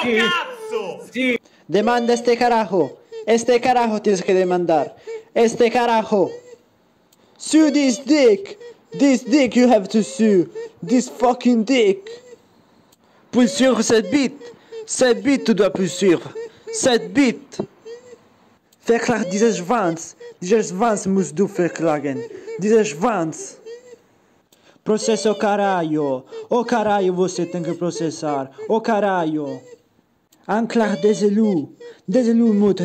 sì. cazzo! Demanda este carajo. Este carajo tienes que demandar. Este carajo. Sue this dick. This dick you have to sue. This fucking dick. Poursuivre cette bite. Cette bite tu dois poursuivre. Cette bite. Verklag dieses Schwanz. Dieser Schwanz musst du verklagen. Dieser Schwanz. Processo caralho. Ô oh, caralho você tem que processar. Ô oh, caralho. Anklar deze Lu. Deze Lu moet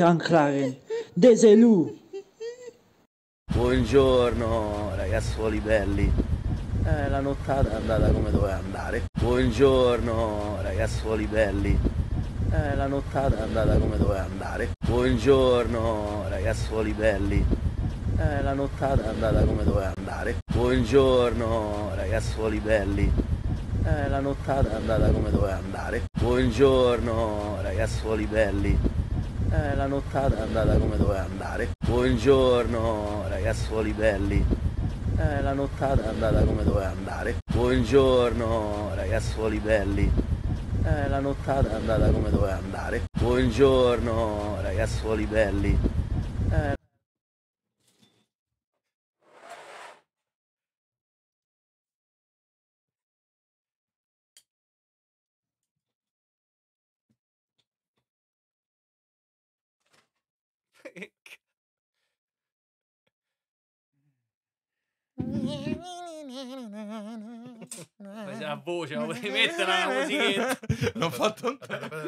Buongiorno ragazzuoli belli. Eh, la nottata è andata come doveva andare. Buongiorno ragazzuoli belli. Eh, la nottata è andata come doveva andare. Buongiorno ragazzuoli belli. Eh, la nottata è andata come doveva andare. Buongiorno ragazzuoli belli eh, la nottata è andata come doveva andare. Buongiorno ragazzuoli belli, eh, la nottata è andata come doveva andare. Buongiorno ragazzuoli belli, eh, la nottata è andata come doveva andare. Buongiorno ragazzuoli belli, eh, la nottata è andata come doveva andare. Buongiorno ragazzuoli belli. Eh, la voce, ma potevi mettere la musichetta. Non ho fatto un tempo.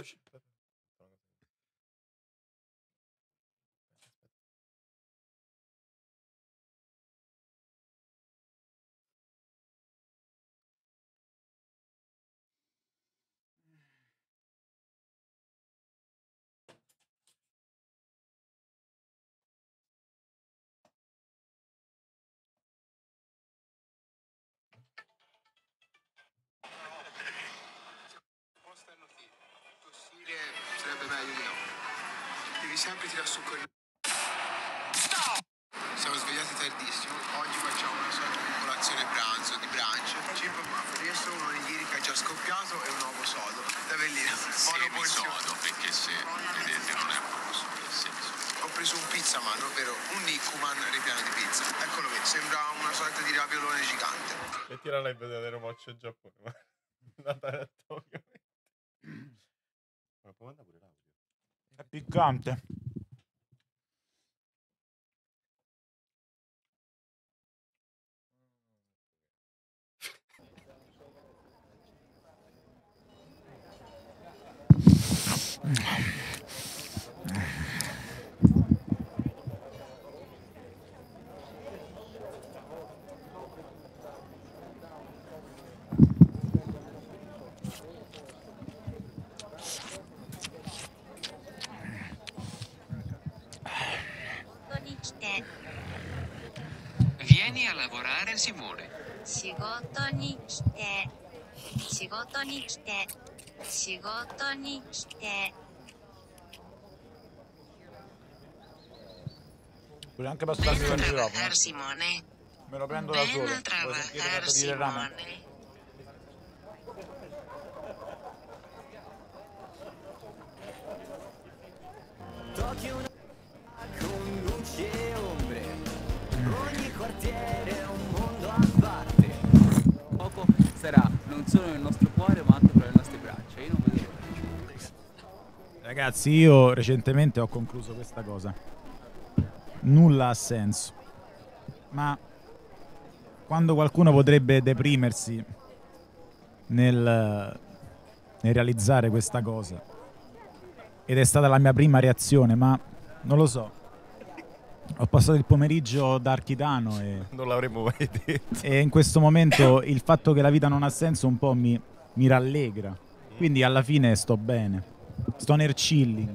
la live delle Romoccio in Giappone. Natale a Tokyo. Ma poi pure l'audio. È piccante. Mm. Vieni a lavorare Simone. 仕事に来て。仕事に来て。仕事に来て。Pure eh, eh, eh. anche abbastanza di roba. Simone. Me lo prendo da solo. Vuoi a il di rame? quartiere è un mondo a parte. Poco sarà non solo nel nostro cuore ma anche tra le nostre braccia. Io non vedo Ragazzi, io recentemente ho concluso questa cosa. Nulla ha senso. Ma quando qualcuno potrebbe deprimersi nel, nel realizzare questa cosa, ed è stata la mia prima reazione, ma non lo so, ho passato il pomeriggio da Archidano e... Non l'avremmo mai detto. E in questo momento il fatto che la vita non ha senso un po' mi, mi rallegra. Quindi alla fine sto bene. Sto nel chilling.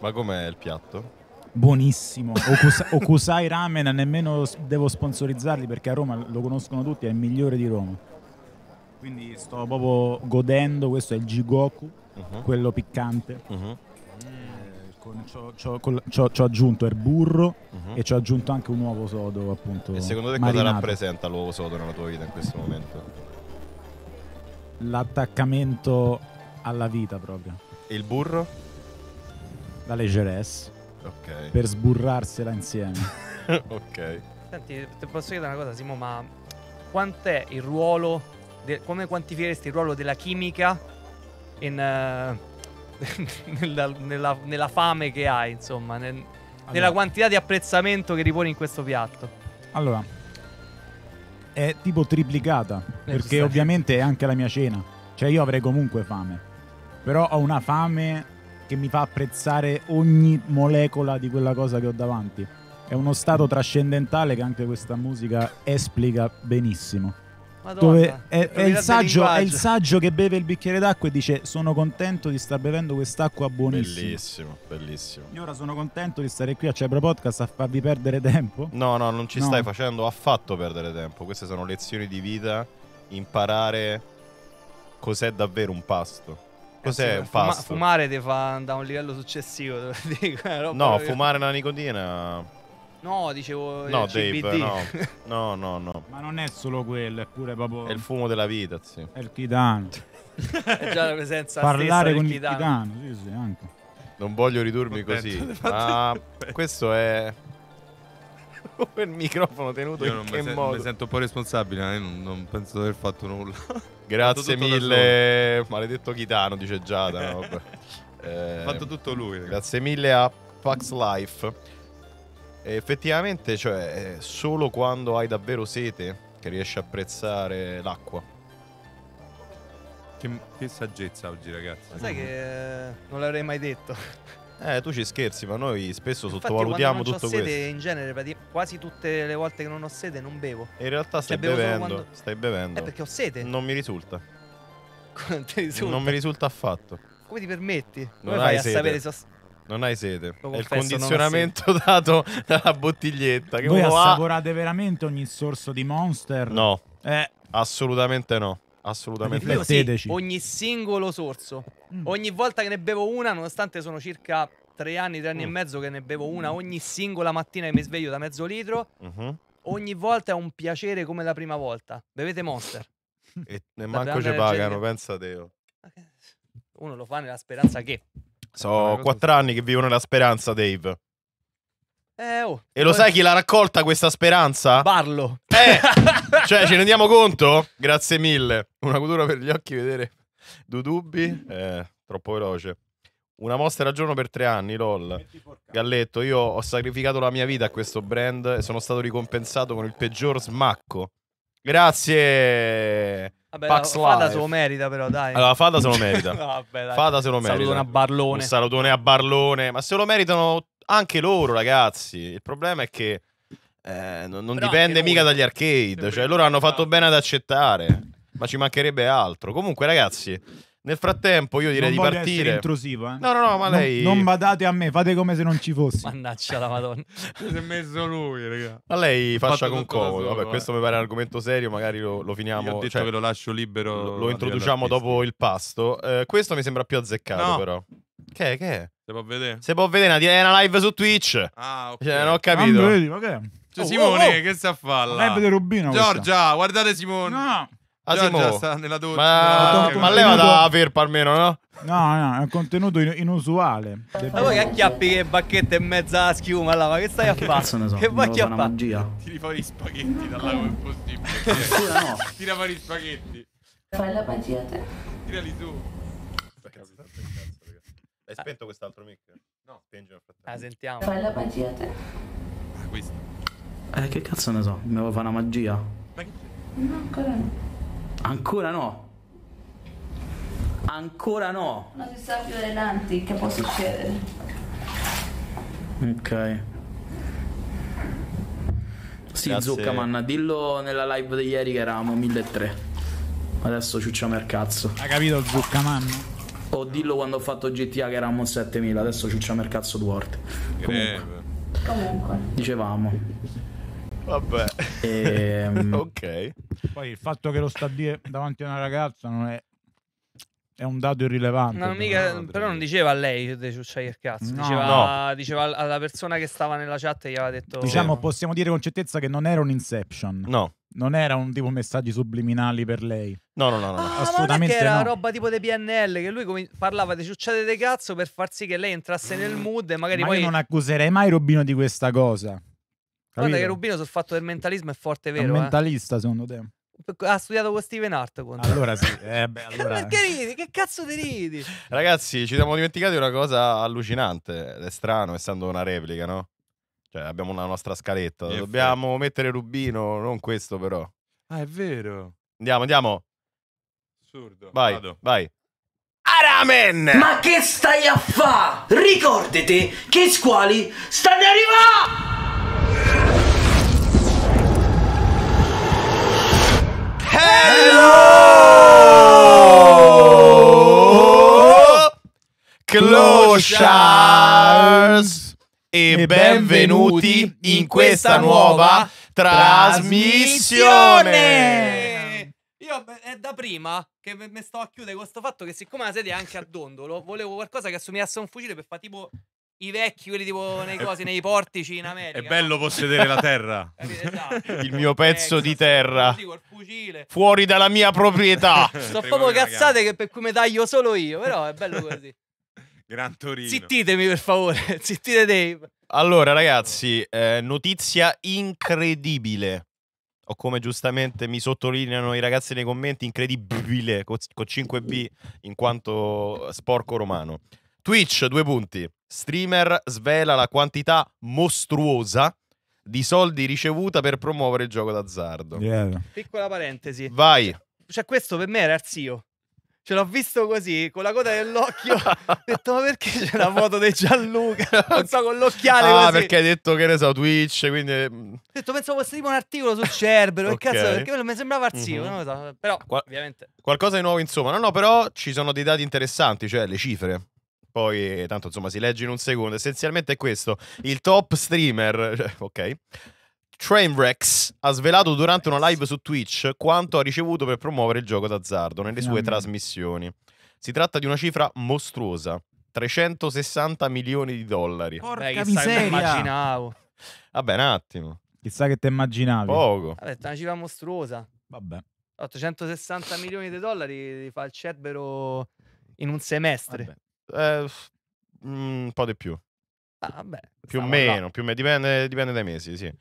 Ma com'è il piatto? Buonissimo. Okusa- Okusai Ramen, nemmeno devo sponsorizzarli perché a Roma lo conoscono tutti, è il migliore di Roma. Quindi sto proprio godendo, questo è il Jigoku, uh-huh. quello piccante. Uh-huh ci ecco, ho aggiunto il burro uh-huh. e ci ho aggiunto anche un uovo sodo appunto. E secondo te marinato. cosa rappresenta l'uovo sodo nella tua vita in questo momento? L'attaccamento alla vita proprio. E il burro? La leggerezza. Ok. Per sburrarsela insieme. ok. Senti, ti posso chiedere una cosa Simo, ma quant'è il ruolo, de- come quantifieresti il ruolo della chimica in... Uh nella, nella, nella, fame che hai, insomma, nel, allora. nella quantità di apprezzamento che riponi in questo piatto. Allora, è tipo triplicata, eh, perché ovviamente è anche la mia cena. Cioè io avrei comunque fame, però ho una fame che mi fa apprezzare ogni molecola di quella cosa che ho davanti. È uno stato trascendentale che anche questa musica esplica benissimo. Madonna, dove è, è, il saggio, è, il saggio, che beve il bicchiere d'acqua e dice sono contento di star bevendo quest'acqua buonissima bellissimo bellissimo e ora sono contento di stare qui a Cebra Podcast a farvi perdere tempo no no non ci no. stai facendo affatto perdere tempo queste sono lezioni di vita imparare cos'è davvero un pasto Cos'è eh un pasto? fumare ti fa andare a un livello successivo, dico. No, fumare una nicotina No, dicevo eh, No, Dave, no. no. No, no, Ma non è solo quello, è pure proprio È il fumo della vita, sì. È il titano. è già la presenza Parlare con il chitano, sì, sì, anche. Non voglio ridurmi Contento. così. Ma questo è il microfono tenuto Io in che modo? Io mi sento un po' responsabile, eh? non, non, penso di aver fatto nulla. Grazie fatto mille, maledetto Chitano, dice Giada. No? eh, fatto tutto lui. Ragazzi. Grazie mille a Pax Life. E effettivamente, cioè, eh, solo quando hai davvero sete che riesci a apprezzare l'acqua. Che, che saggezza oggi, ragazzi. Ma sai che eh, non l'avrei mai detto. Eh, tu ci scherzi, ma noi spesso Infatti, sottovalutiamo tutto sede, questo. In genere, quasi tutte le volte che non ho sete, non bevo. E in realtà cioè, stai cioè, bevendo. Quando... Stai bevendo. Eh, perché ho sete. Non mi risulta. risulta. Non mi risulta affatto. Come ti permetti? Non Come fai a sete. sapere se ho non hai sete. Lo è il condizionamento dato dalla bottiglietta. Che Voi assaporate ha... veramente ogni sorso di monster? No, eh. assolutamente no. Assolutamente no. Sì, ogni singolo sorso. Mm. Ogni volta che ne bevo una, nonostante sono circa tre anni, tre anni mm. e mezzo che ne bevo una, ogni singola mattina che mi sveglio da mezzo litro, mm -hmm. ogni volta è un piacere come la prima volta. Bevete Monster. e nemmeno ci pagano, pensa Deo. Uno lo fa nella speranza che... So quattro anni che vivo nella speranza, Dave. Eh, oh. E lo sai chi l'ha raccolta questa speranza? Barlo. Eh, cioè, ci rendiamo conto? Grazie mille. Una cultura per gli occhi, vedere. Dudubbi? Eh, troppo veloce. Una mostra al giorno per tre anni, lol. Galletto, io ho sacrificato la mia vita a questo brand e sono stato ricompensato con il peggior smacco. Grazie. Vabbè, Pax Fada se lo merita, però dai. Allora, Fada se lo merita. no, vabbè, dai. Fada se lo merita. Salutone a Barlone. Un salutone a Barlone. Ma se lo meritano anche loro, ragazzi. Il problema è che eh, non, non dipende mica dagli arcade. Cioè, loro hanno fatto bene ad accettare. Ma ci mancherebbe altro. Comunque, ragazzi. Nel frattempo, io direi di partire. intrusivo, eh? No, no, no, ma non, lei. Non, badate a me, fate come se non ci fossi. Mannaccia la Madonna. si è messo lui, raga. Ma lei faccia con comodo. Vabbè, eh. questo mi pare un argomento serio, magari lo, lo finiamo. Io ho detto cioè, che lo lascio libero. Lo, introduciamo dopo il pasto. Eh, questo mi sembra più azzeccato, no. però. Che è? Che è? Si può vedere? Si può vedere, è una live su Twitch. Ah, ok. Cioè, non ho capito. Ah, vedi, okay. Cioè, oh, Simone, oh, oh. che sta a fare? Live di Rubino. Giorgia, questa. guardate Simone. No. Asimo, Giorgia sta nella doccia. Ma, ma leva da Verpa almeno, no? No, no, è un contenuto in- inusuale. Ma poi che acchiappi che bacchette in mezzo alla schiuma là, ma che stai a fare? Cazzo ne so, che vai a fare? magia. Tiri fuori gli spaghetti dalla come è possibile. no. Tira fuori gli spaghetti. Fai la magia te. Tirali tu. Hai spento quest'altro mic? No, spengi nel La ah, sentiamo. Fai la magia te. Ah, questo. Eh, che cazzo ne so, mi vuoi fare una magia? Ma che... No, ancora no. Ancora no. Ancora no. Non si sa più avanti che può succedere. Ok. Sì, Grazie. manna, dillo nella live di ieri che eravamo 1300. Adesso ciucciamo il cazzo. Ha capito zucca, manna? O dillo quando ho fatto GTA che eravamo 7000, adesso ciucciamo il cazzo due volte. Eh, Comunque. Comunque. Dicevamo. Vabbè. E, ehm, ok. Poi il fatto che lo sta a dire davanti a una ragazza non è è un dato irrilevante. No, mica, però non diceva a lei che ciucciai il cazzo, no, diceva, no. diceva, alla persona che stava nella chat e gli aveva detto... Diciamo, possiamo dire con certezza che non era un Inception. No. Non era un tipo messaggi subliminali per lei. No, no, no, no. Ah, Assolutamente. era no. roba tipo dei PNL che lui parlava di ciucciate di cazzo per far sì che lei entrasse nel mood e magari Ma poi... Io non accuserei mai Robino di questa cosa. Guarda che Rubino sul fatto del mentalismo è forte, vero? È un eh? mentalista, eh? secondo te? Ha studiato con Steven Hart. Quando... Allora sì, eh, beh, allora... che ridi? Che cazzo ti ridi? Ragazzi, ci siamo dimenticati una cosa allucinante. È strano, essendo una replica, no? Cioè, abbiamo una nostra scaletta. E Dobbiamo fai. mettere Rubino, non questo, però. Ah, è vero. Andiamo, andiamo. Assurdo. Vai, Vado. vai. Aramen! Ma che stai a fa? Ricordati che squali stanno arrivando! Hello! Clochars! E benvenuti in questa nuova trasmissione! Io è da prima che mi sto a chiudere questo fatto che siccome la sedia è anche a dondolo, volevo qualcosa che assomigliasse a un fucile per fare tipo i vecchi, quelli tipo nei, cosi, nei portici in America. È bello no? possedere la terra. Esatto. Il mio pezzo eh, di terra. Così, Fuori dalla mia proprietà. Sto proprio cazzate che per cui mi taglio solo io, però è bello così. Gran Torino. Zittitemi per favore, zittite Dave. Allora ragazzi, eh, notizia incredibile o come giustamente mi sottolineano i ragazzi nei commenti, incredibile, con 5B in quanto sporco romano. Twitch, due punti. Streamer svela la quantità mostruosa di soldi ricevuta per promuovere il gioco d'azzardo. Yeah. Piccola parentesi. Vai. Cioè, cioè questo per me era zio. Ce l'ho visto così, con la coda dell'occhio. ho detto, ma perché c'è la foto di Gianluca? Non so, con l'occhiale Ah, così. perché hai detto che ne so, Twitch, quindi... Mm. Ho detto, pensavo fosse tipo un articolo su Cerbero, okay. cazzo, perché mi sembrava arzio, mm-hmm. so. Però, Qual- ovviamente... Qualcosa di nuovo, insomma. No, no, però ci sono dei dati interessanti, cioè le cifre poi tanto insomma si legge in un secondo. Essenzialmente è questo, il top streamer, ok, Trainwrecks ha svelato durante una live su Twitch quanto ha ricevuto per promuovere il gioco d'azzardo nelle sue no, trasmissioni. Si tratta di una cifra mostruosa, 360 milioni di dollari. Porca Beh, miseria! Immaginavo. Vabbè, un attimo. Chissà che ti immaginavi. Poco. Vabbè, è una cifra mostruosa. Vabbè. 860 milioni di dollari li fa il Cerbero in un semestre. Vabbè. Eh, mm, un po' di più. Ah, beh, più o meno, più o dipende, dipende dai mesi, sì.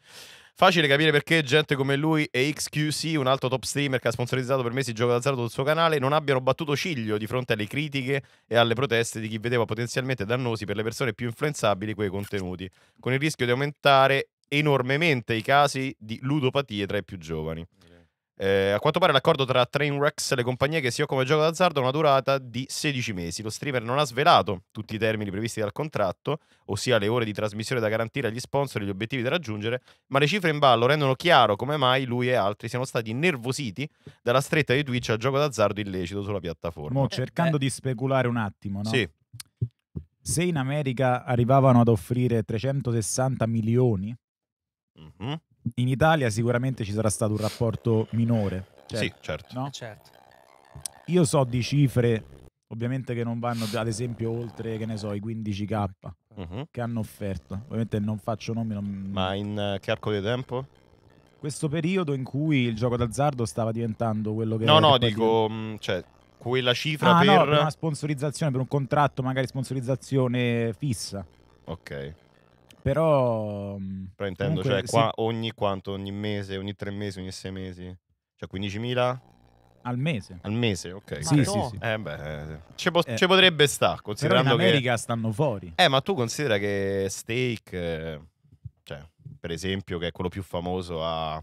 Facile capire perché gente come lui e XQC, un altro top streamer che ha sponsorizzato per mesi il gioco d'azzardo sul suo canale, non abbiano battuto ciglio di fronte alle critiche e alle proteste di chi vedeva potenzialmente dannosi per le persone più influenzabili quei contenuti, con il rischio di aumentare enormemente i casi di ludopatie tra i più giovani. Eh, a quanto pare l'accordo tra Trainwrecks e le compagnie che si occupano di gioco d'azzardo ha una durata di 16 mesi. Lo streamer non ha svelato tutti i termini previsti dal contratto, ossia le ore di trasmissione da garantire agli sponsor e gli obiettivi da raggiungere, ma le cifre in ballo rendono chiaro come mai lui e altri siano stati nervositi dalla stretta di Twitch al gioco d'azzardo illecito sulla piattaforma. Mo, cercando eh, di eh. speculare un attimo, no? Sì. Se in America arrivavano ad offrire 360 milioni, mm-hmm in Italia sicuramente ci sarà stato un rapporto minore. Cioè, sì, certo. No? Eh, certo. Io so di cifre, ovviamente che non vanno ad esempio oltre, che ne so, i 15k uh-huh. Mm-hmm. che hanno offerto. Ovviamente non faccio nomi. Non... Ma in uh, che arco di tempo? Questo periodo in cui il gioco d'azzardo stava diventando quello che... No, no, dico, di... Mm, cioè, quella cifra ah, per... No, per una sponsorizzazione, per un contratto, magari sponsorizzazione fissa. Ok. Però... Mm, però intendo, comunque, cioè, qua sì. ogni quanto, ogni mese, ogni tre mesi, ogni sei mesi? Cioè 15.000? Al mese. Al mese, ok. Sì, sì, sì. Eh beh, ci, po eh, potrebbe stare, considerando in America che... stanno fuori. Eh, ma tu considera che Steak, cioè, per esempio, che è quello più famoso, ha...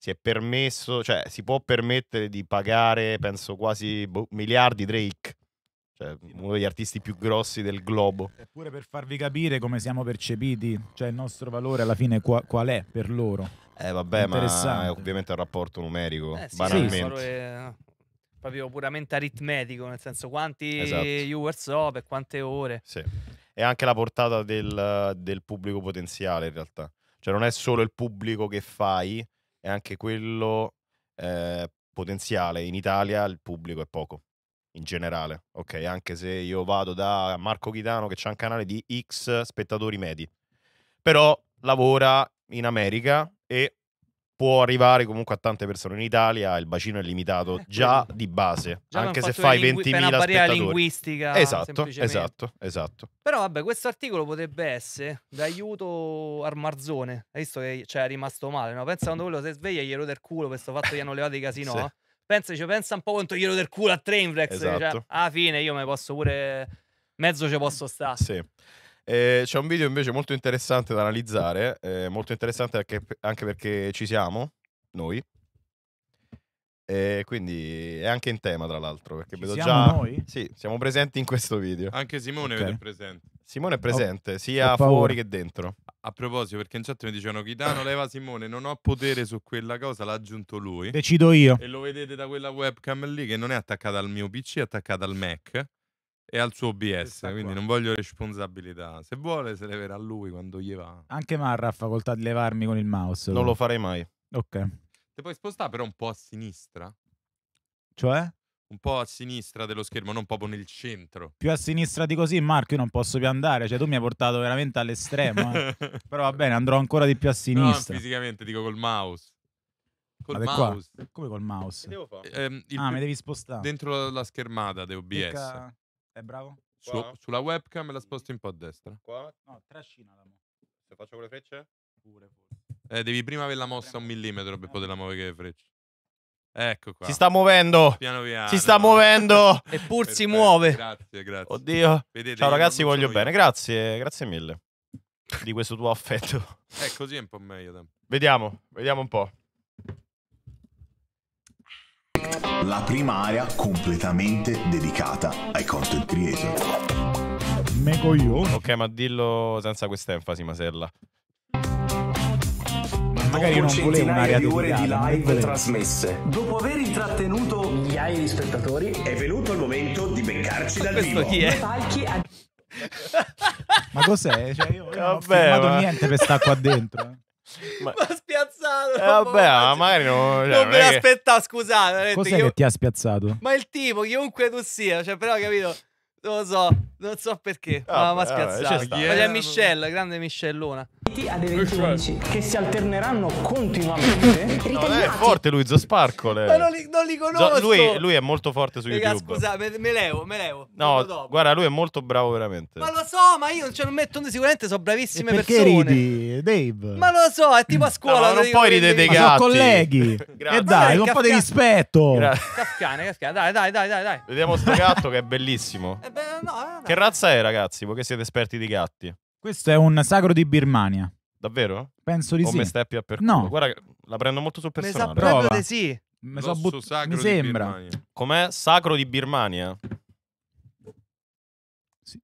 Si è permesso, cioè, si può permettere di pagare, penso, quasi boh, miliardi Drake cioè uno degli artisti più grossi del globo. Eppure eh, per farvi capire come siamo percepiti, cioè il nostro valore alla fine qua, qual è per loro. Eh vabbè, ma è ovviamente un rapporto numerico, eh, sì, banalmente. Sì, è proprio puramente aritmetico, nel senso quanti esatto. viewers ho per quante ore. Sì. è anche la portata del, del pubblico potenziale in realtà. Cioè non è solo il pubblico che fai, è anche quello eh, potenziale. In Italia il pubblico è poco in generale, ok? Anche se io vado da Marco Chitano che c'ha un canale di X spettatori medi, però lavora in America e può arrivare comunque a tante persone. In Italia il bacino è limitato eh, già di base, già anche se fai 20.000 spettatori. una linguistica. Esatto, esatto, esatto. Però vabbè, questo articolo potrebbe essere d'aiuto al Marzone. Hai visto che cioè, è rimasto male, no? Pensa quando quello si sveglia e gli rode il culo questo fatto che gli hanno levato i casino. sì. Eh? Pensaci, pensa un po' quanto glielo del culo a Trainwreck. Cioè, esatto. Cioè, alla fine io mi posso pure... Mezzo ci posso stare. Sì. Eh, c'è un video invece molto interessante da analizzare, eh, molto interessante anche, anche perché ci siamo, noi. E quindi è anche in tema, tra l'altro, perché Ci vedo già. Noi? Sì, siamo presenti in questo video. Anche Simone okay. è presente. Simone è presente, oh, sia fuori che dentro. A proposito, perché in chat mi dicevano Chitano leva Simone, non ho potere su quella cosa, l'ha aggiunto lui. Decido io. E lo vedete da quella webcam lì che non è attaccata al mio PC, è attaccata al Mac e al suo OBS, quindi qua. non voglio responsabilità. Se vuole se le verrà lui quando gli va. Anche Marra ha facoltà di levarmi con il mouse. Non lo farei mai. Ok. Ti puoi spostare però un po' a sinistra? Cioè? un po' a sinistra dello schermo, non proprio nel centro. Più a sinistra di così, Marco, io non posso più andare. Cioè, tu mi hai portato veramente all'estremo. Eh. Però va bene, andrò ancora di più a sinistra. No, fisicamente, dico col mouse. Col Vabbè, mouse. Qua. Come col mouse? Eh, ehm, ah, mi devi spostare. Dentro la schermata di OBS. Tocca... È bravo? Su, sulla webcam la sposto un po' a destra. Qua? No, trascina la mano. Se faccio con le frecce? Pure, pure. Eh, devi prima averla mossa un millimetro per poterla muovere che freccia. Ecco qua. Si sta muovendo. Piano piano. Si sta muovendo. Eppur si muove. Grazie, grazie. Oddio. Vedete, Ciao ragazzi, voglio io. bene. Grazie, grazie mille di questo tuo affetto. Eh, così è un po' meglio. Tempo. Vediamo, vediamo un po'. La prima area completamente dedicata ai content creator. Me coglione. Ok, ma dillo senza quest'enfasi, Masella magari non voleva un'area di ore di live trasmesse. Dopo aver intrattenuto migliaia di spettatori, è venuto il momento di beccarci dal Questo vivo. Chi è? ma cos'è? Cioè io, io Vabbè, non ho ma... niente per stare qua dentro. Ma... ha spiazzato. Eh, vabbè, ma magari non, cioè, non. me l'aspettavo, scusate. Cos'è che... che ti ha spiazzato? Ma il tipo, chiunque tu sia, cioè, però, capito? Non lo so, non so perché, ah, ma scherzate. Eh, ha spiazzato. Voglio Michelle, grande Michellona. Ad eventi che si alterneranno continuamente. no, lei è forte lui, Zosparco. Ma non li, non li conosco. Lui, lui, è molto forte su Raga, YouTube. Scusa, me, me levo, me levo. No, guarda, lui è molto bravo veramente. Ma lo so, ma io cioè, non metto sicuramente sono bravissime perché persone. Perché ridi, Dave? Ma lo so, è tipo a scuola. No, non puoi ridere dei gatti. sono colleghi. e dai, con un po' di rispetto. cascane, cascane, dai, dai, dai, dai, Vediamo sto gatto che è bellissimo. Eh, eh beh, no, eh, Che razza è, ragazzi? Voi che siete esperti di gatti. Questo è un sacro di Birmania. Davvero? Penso di o sì. Come steppi a per No. Guarda, la prendo molto sul personale. Mi sa proprio di sì. Mi, so but... Mi sembra. Com'è? Sacro di Birmania? Sì.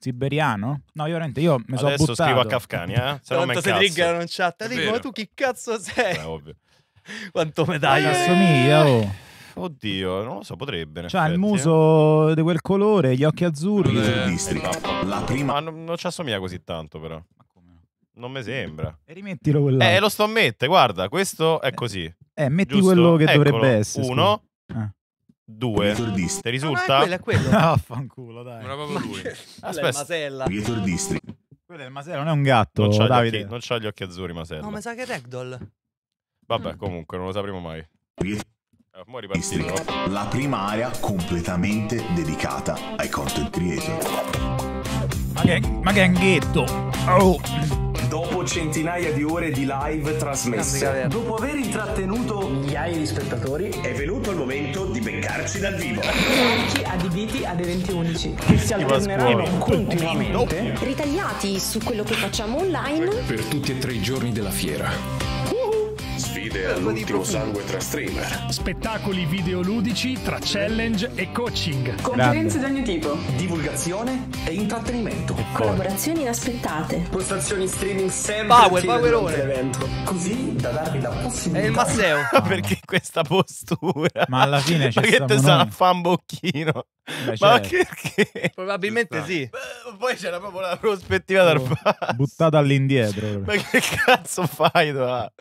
Siberiano? No, io veramente io mi so buttato. Adesso scrivo a Kafkani, eh? Se Tanto se triggerano in chat, dico, ma tu chi cazzo sei? Beh, ovvio. Quanto medaglia. Eh, assomiglia, oh. Oddio, non lo so, potrebbe. C'ha cioè, effetti. il muso eh. di quel colore, gli occhi azzurri. Eh, esatto. La prima... Ma ah, non, non ci assomiglia così tanto, però. Non mi sembra. E rimettilo quello. Eh, lo sto a mettere, guarda, questo è eh. così. Eh, metti Giusto? quello che Eccolo. dovrebbe essere. Uno. Ah. Due. Ti ah, risulta? No, è quello, è quello. Affanculo, dai. era proprio lui. Aspetta. Masella. Quello è Masella, non è un gatto, non c'ha Davide. Gli occhi, non c'ha gli occhi azzurri, Masella. No, ma sa che è Ragdoll. Vabbè, mm. comunque, non lo sapremo mai. Rietordistri. Eh, La prima area completamente dedicata ai content creator. Ma ma che anghetto! Oh. Dopo centinaia di ore di live trasmesse, dopo aver intrattenuto migliaia di spettatori, è venuto il momento di beccarci dal vivo. Oggi adibiti ad eventi unici che si alterneranno eh, continuamente, ritagliati su quello che facciamo online per tutti e tre i giorni della fiera sfide all'ultimo sangue tra streamer. Spettacoli videoludici tra challenge e coaching. Conferenze di ogni tipo. Divulgazione e intrattenimento. E Collaborazioni inaspettate. Postazioni streaming sempre power, powerone. evento. Così da darvi la possibilità. È il Masseo. Perché questa postura? Ma alla fine c'è stato. Ma che te sarà fan bocchino? Beh, Ma certo. che, che, Probabilmente sì. Beh, poi c'era proprio la prospettiva oh, dal buttata all'indietro. Ma che cazzo fai? Da?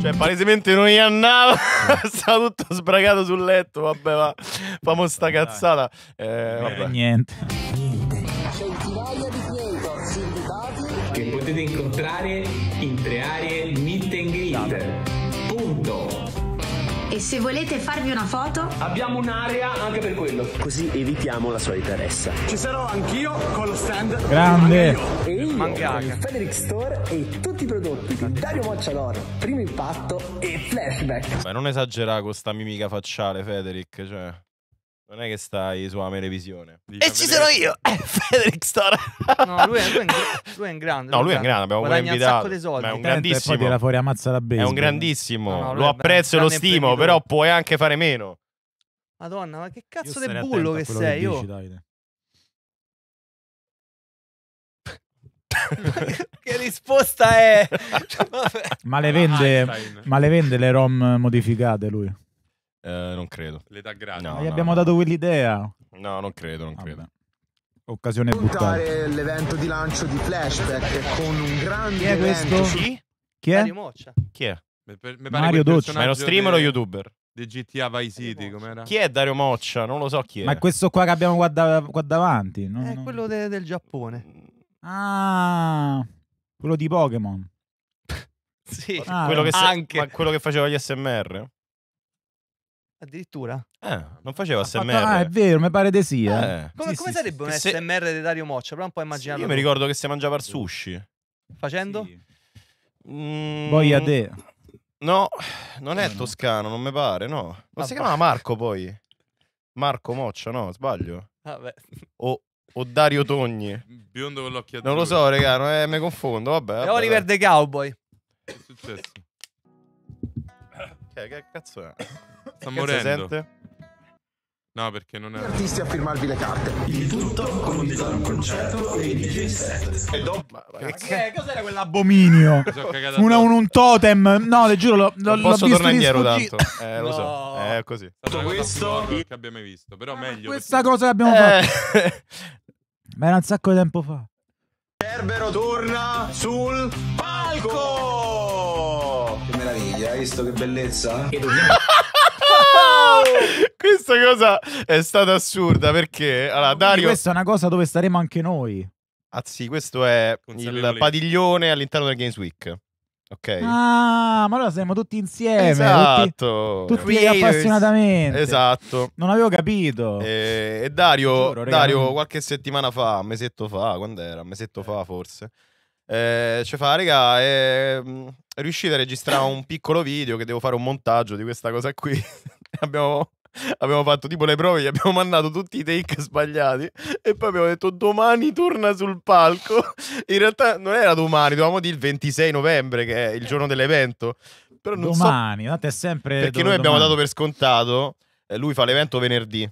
Cioè, palesemente non gli andava. Stava tutto sbragato sul letto. Vabbè, va. Famo sta cazzata. Eh, vabbè. niente. Centinaia di creators che potete incontrare in tre aree meet and greet. Punto e se volete farvi una foto abbiamo un'area anche per quello. Così evitiamo la solita ressa. Ci sarò anch'io con lo stand grande e io Mangaga. con Federic Store e tutti i prodotti di Dario Mocciadoro, Primo Impatto e Flashback. Beh, non esagerare con sta mimica facciale Federic, cioè non è che stai sulla televisione. E ci sono io, Federic Star. No, lui è, lui, è in, lui è in grande. No, lui è in grande, abbiamo pure invitato. Un sacco di soldi. Ma è un grandissimo. poi fuori la È un grandissimo. No, no, lo apprezzo e lo stimo, però puoi anche fare meno. Madonna, ma che cazzo di bullo che sei, che dici, io. che risposta è? ma, le vende, ma le vende le ROM modificate lui? Eh, non credo. L'età grande. No, no, gli abbiamo dato quell'idea. No, non credo, non credo. Occasione buttare l'evento di lancio di Flashback con un grande Chi è questo? Evento. Chi? Chi è? Mario Moccia. Chi è? Mi, per, mi Mario Doccia. Ma è lo streamer o youtuber? di GTA Vice City, com'era? Chi è Dario Moccia? Non lo so chi è. Ma è questo qua che abbiamo qua, da, qua davanti? No, è no. quello de, del Giappone. Ah, quello di Pokémon. sì, ah, quello, che se, quello che faceva gli SMR. Addirittura? Eh, non faceva SMR. ah, è vero, mi pare di sì. Eh. Eh. Come, sì, come sì, sarebbe un se... SMR di Dario Moccia? Però un po' immaginare. io mi ricordo che si mangiava il sushi. Facendo? Sì. Mm, te. No, non è toscano, non mi pare, no. Ma si chiamava Marco poi? Marco Moccia, no, sbaglio. Vabbè. O, o Dario Togni. Biondo con l'occhio Non lo so, regà, eh, mi confondo, vabbè. vabbè. Oliver The Cowboy. Che è successo? Che, che cazzo è? Sta morendo. No, perché non è. Gli artisti a firmarvi le carte. Il tutto con un concerto e il DJ set. E dopo. Eh, che cos'era quell'abominio? Una, un, un totem. No, le giuro, lo, lo, non posso tornare indietro tanto. Eh, lo no. so. Eh, è eh, così. Tutto questo che abbiamo mai visto, però ah, meglio. Questa perché... cosa che abbiamo eh. fatto. ma era un sacco di tempo fa. Cerbero torna sul palco. Che meraviglia, hai visto che bellezza? Che dobbiamo Questa cosa è stata assurda perché allora, Dario... Questa è una cosa dove staremo anche noi. Ah sì, questo è il padiglione all'interno del Games Week. Ok. Ah, ma allora siamo tutti insieme. Esatto. Tutti, tutti appassionatamente. Esatto. Non avevo capito. E, e Dario, giuro, Dario qualche settimana fa, un mesetto fa, quando era? Un mesetto fa eh. forse. Eh, ci fa, raga, eh, riuscite a registrare un piccolo video che devo fare un montaggio di questa cosa qui. abbiamo, abbiamo fatto tipo le prove, gli abbiamo mandato tutti i take sbagliati e poi abbiamo detto domani torna sul palco. In realtà non era domani, dovevamo dire il 26 novembre che è il eh. giorno dell'evento. Però non domani, so, è sempre... Perché noi domani. abbiamo dato per scontato, eh, lui fa l'evento venerdì.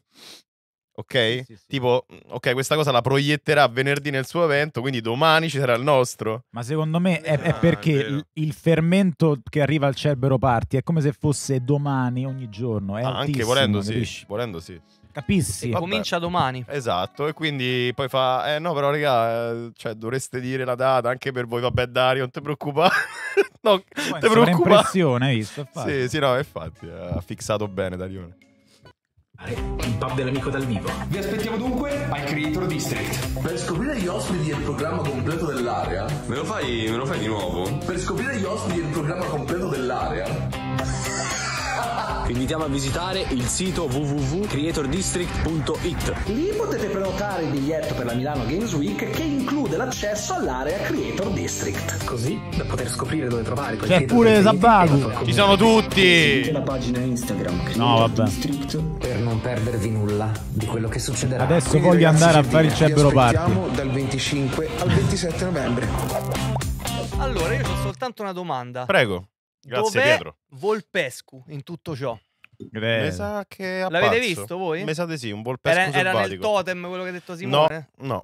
Ok? Sì, sì. Tipo, mm, ok, questa cosa la proietterà venerdì nel suo evento, quindi domani ci sarà il nostro. Ma secondo me è, è ah, perché è il, fermento che arriva al Cerbero Party è come se fosse domani ogni giorno. È ah, anche volendo sì, volendo sì. Capissi? Vabbè. Comincia domani. Esatto, e quindi poi fa, eh no però raga, eh, cioè dovreste dire la data anche per voi, vabbè Dario, non ti preoccupare. no, ti preoccupare. È un'impressione, hai visto? Infatti. Sì, sì, no, infatti, ha fissato bene Dario. Il pub dell'amico dal vivo. Vi aspettiamo dunque al Creator District. Per scoprire gli ospiti e il programma completo dell'area. Me lo fai, me lo fai di nuovo? Per scoprire gli ospiti e il programma completo dell'area Invitiamo a visitare il sito www.creatordistrict.it. Lì potete prenotare il biglietto per la Milano Games Week che include l'accesso all'area Creator District. Così da poter scoprire dove trovare quel C'è pure Zabago. Ci sono tutti. La pagina Instagram Creator no, vabbè. District per non perdervi nulla di quello che succederà. Adesso Quindi, voglio andare a fare il cerbero party. dal 25 al 27 novembre. Allora, io ho soltanto una domanda. Prego. Grazie Dov'è Pietro. Volpescu in tutto ciò? Mi sa che appazzo. L'avete visto voi? Mi sa di sì, un Volpescu era, era nel totem quello che ha detto Simone? No, no.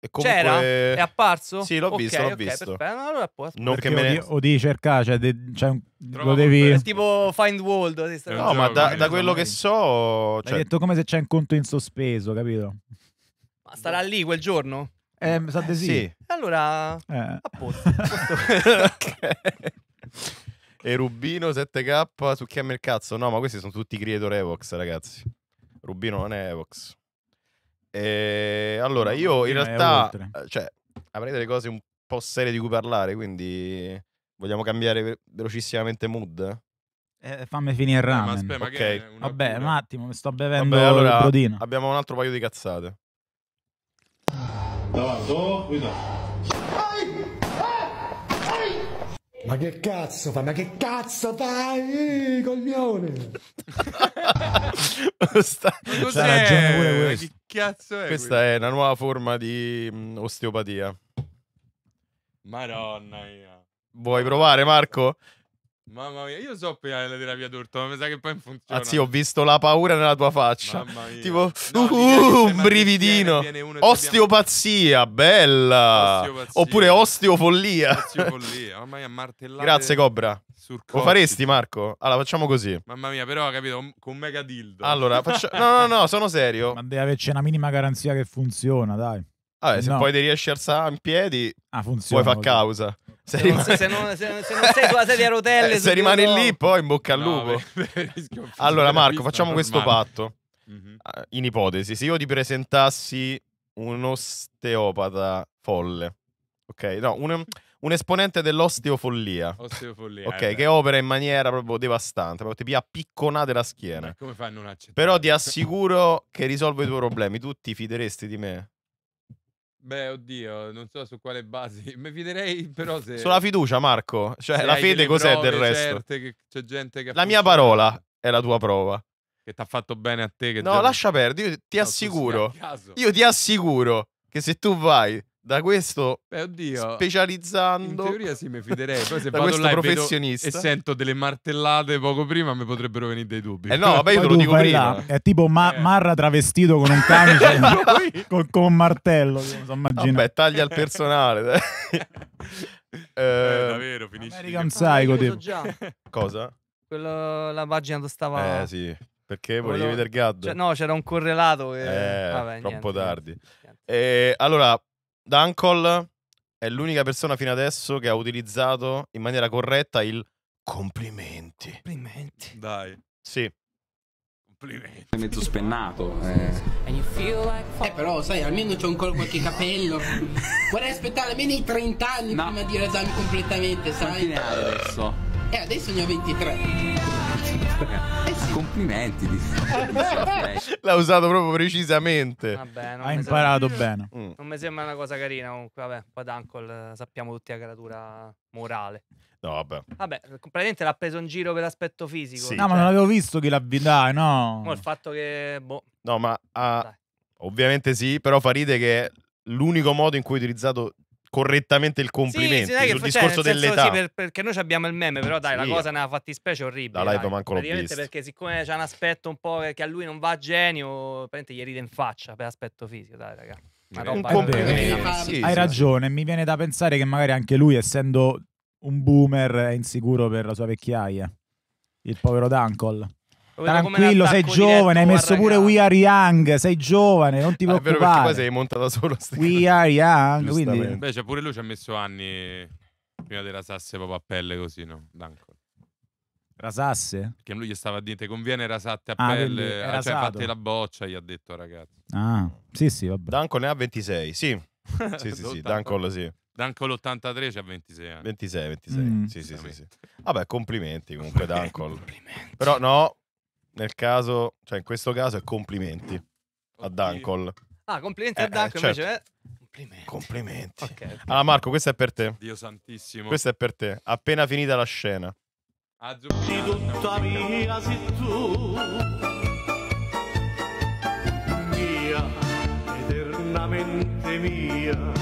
E comunque... C'era? È apparso? Sì, l'ho Ok, visto, l'ho ok, visto. perfetto. allora può- Non che me ne... o, di, o di cercare, cioè, de- cioè, un- Trova lo devi. È tipo Find World. No, ma da, da quello che io. so... Cioè, detto come se c'è un conto in sospeso, capito? Ma sarà lì quel giorno? Eh, mi sa di sì. sì. Allora, eh. a posto. a posto. Ok. e Rubino 7K su chi è il cazzo? No, ma questi sono tutti creator Evox, ragazzi. Rubino non è Evox. E allora, io in realtà eh, cioè, avrei delle cose un po' serie di cui parlare, quindi vogliamo cambiare velocissimamente mood? Eh, fammi finire il ramen. Eh, ma aspetta, ma okay. Una... Vabbè, un attimo, mi sto bevendo Vabbè, allora, Abbiamo un altro paio di cazzate. Davanti, oh, guida. Ma che cazzo fai? Ma che cazzo fai? coglione! Sta, c'ha ragione pure Che cazzo è? Questa quello? è una nuova forma di mh, mm, osteopatia. Madonna mia. Vuoi provare, Marco? Mamma mia, io so prima la terapia d'urto, ma mi sa che poi funziona. Anzi, ho visto la paura nella tua faccia. Mamma mia. Tipo, no, uh, uh, un brividino. Viene, viene Osteopazia, bella. Osteopazia. Oppure osteofollia. Osteofollia, mamma mia, martellate. Grazie, Cobra. Lo faresti, Marco? Allora, facciamo così. Mamma mia, però, capito, con mega dildo. Allora, faccia... no, no, no, sono serio. Ma deve averci una minima garanzia che funziona, dai. Vabbè, se no. poi ti riesci a alzare in piedi, ah, funziona, poi fa causa. Se, se, rimane... se, non, se, non, sei sulla sedia a rotelle, eh, se rimani no. lì, poi in bocca al lupo. No, beh, allora, Marco, facciamo normale. questo patto. Mm-hmm. In ipotesi, se io ti presentassi un osteopata folle, ok? No, un, un esponente dell'osteofollia. Osteofollia. Ok, eh, che opera in maniera proprio devastante, proprio ti pia picconate la schiena. Ma come fanno non accettare? Però ti assicuro che risolvo i tuoi problemi. Tu ti fideresti di me? Beh, oddio, non so su quale base. Mi fiderei però se... Sulla fiducia, Marco. Cioè, se la fede cos'è del resto? Che c'è gente che la mia parola è la tua prova. Che ti ha fatto bene a te. no, già... lascia perdere. Io ti no, assicuro. Io ti assicuro che se tu vai da questo Beh, oddio. specializzando in teoria sì mi fiderei poi se da vado là professionista. E, sento delle martellate poco prima mi potrebbero venire dei dubbi eh no vabbè io te lo dico prima là. è tipo ma- eh. Marra travestito con un camice eh, con, con, un martello so vabbè taglia il personale eh, eh, davvero finisce American Psycho tipo. Già. cosa? Quello, la pagina dove stava eh sì perché volevi Quello... vedere Gad? Cioè, no, c'era un correlato. E... Eh, Vabbè, troppo niente, tardi. Niente. E, eh, allora, Dunkle è l'unica persona fino adesso che ha utilizzato in maniera corretta il complimenti. Complimenti. Dai. Sì. Complimenti. È Mezzo spennato. Eh. eh però sai, almeno c'è ancora qualche capello. Vorrei aspettare almeno i 30 anni no. prima di rasarmi completamente, sai? adesso e eh, adesso ne ho 23. Eh sì. Complimenti. L'ha usato proprio precisamente. Vabbè, ha imparato sembra... bene. Mm. Non mi sembra una cosa carina. Comunque, vabbè, poi Dancol eh, sappiamo tutti la caratura morale. No, vabbè. Vabbè, completamente l'ha preso in giro per l'aspetto fisico. Sì. No, cioè... ma non avevo visto che l'ha dai, no. no. il fatto che. Boh. No, ma. Uh, ovviamente sì, però fa ride che l'unico modo in cui ha utilizzato correttamente il complimento sì, sì, sul cioè, discorso dell'età. Sì, per, perché noi abbiamo il meme, però dai, la cosa è una fattispecie orribile. La live manco l'ho vista. perché siccome c'è un aspetto un po' che a lui non va a genio, praticamente gli ride in faccia per aspetto fisico, dai, raga. Un complimento. Hai ragione, mi viene da pensare che magari anche lui, essendo un boomer, è insicuro per la sua vecchiaia. Il povero Duncol. Tranquillo, sei giovane, hai messo pure We Are Young, sei giovane, non ti preoccupare. Ah, è vero perché poi sei montata solo We Are Young, quindi... Beh, cioè pure lui ci ha messo anni prima della sasse proprio a pelle così, no? Danco. Rasasse? Perché lui gli stava a dire ti conviene rasatte a ah, pelle, ah, cioè fate la boccia, gli ha detto ragazzi. Ah, sì sì, vabbè. Danco ne ha 26, sì. sì, sì, sì, Danco sì. Danco l'83 c'ha 26 anni. 26, 26. Mm. Sì, sì, sì, sì, Vabbè, complimenti comunque Danco. Però no, nel caso, cioè in questo caso è complimenti Oddio. a Duncol. Ah, complimenti eh, a eh, Duncol certo. invece eh? Complimenti. complimenti. Okay. Allora ah, Marco, questo è per te. Dio santissimo. Questo è per te. Appena finita la scena. Ah, tutta mia se tu mia eternamente mia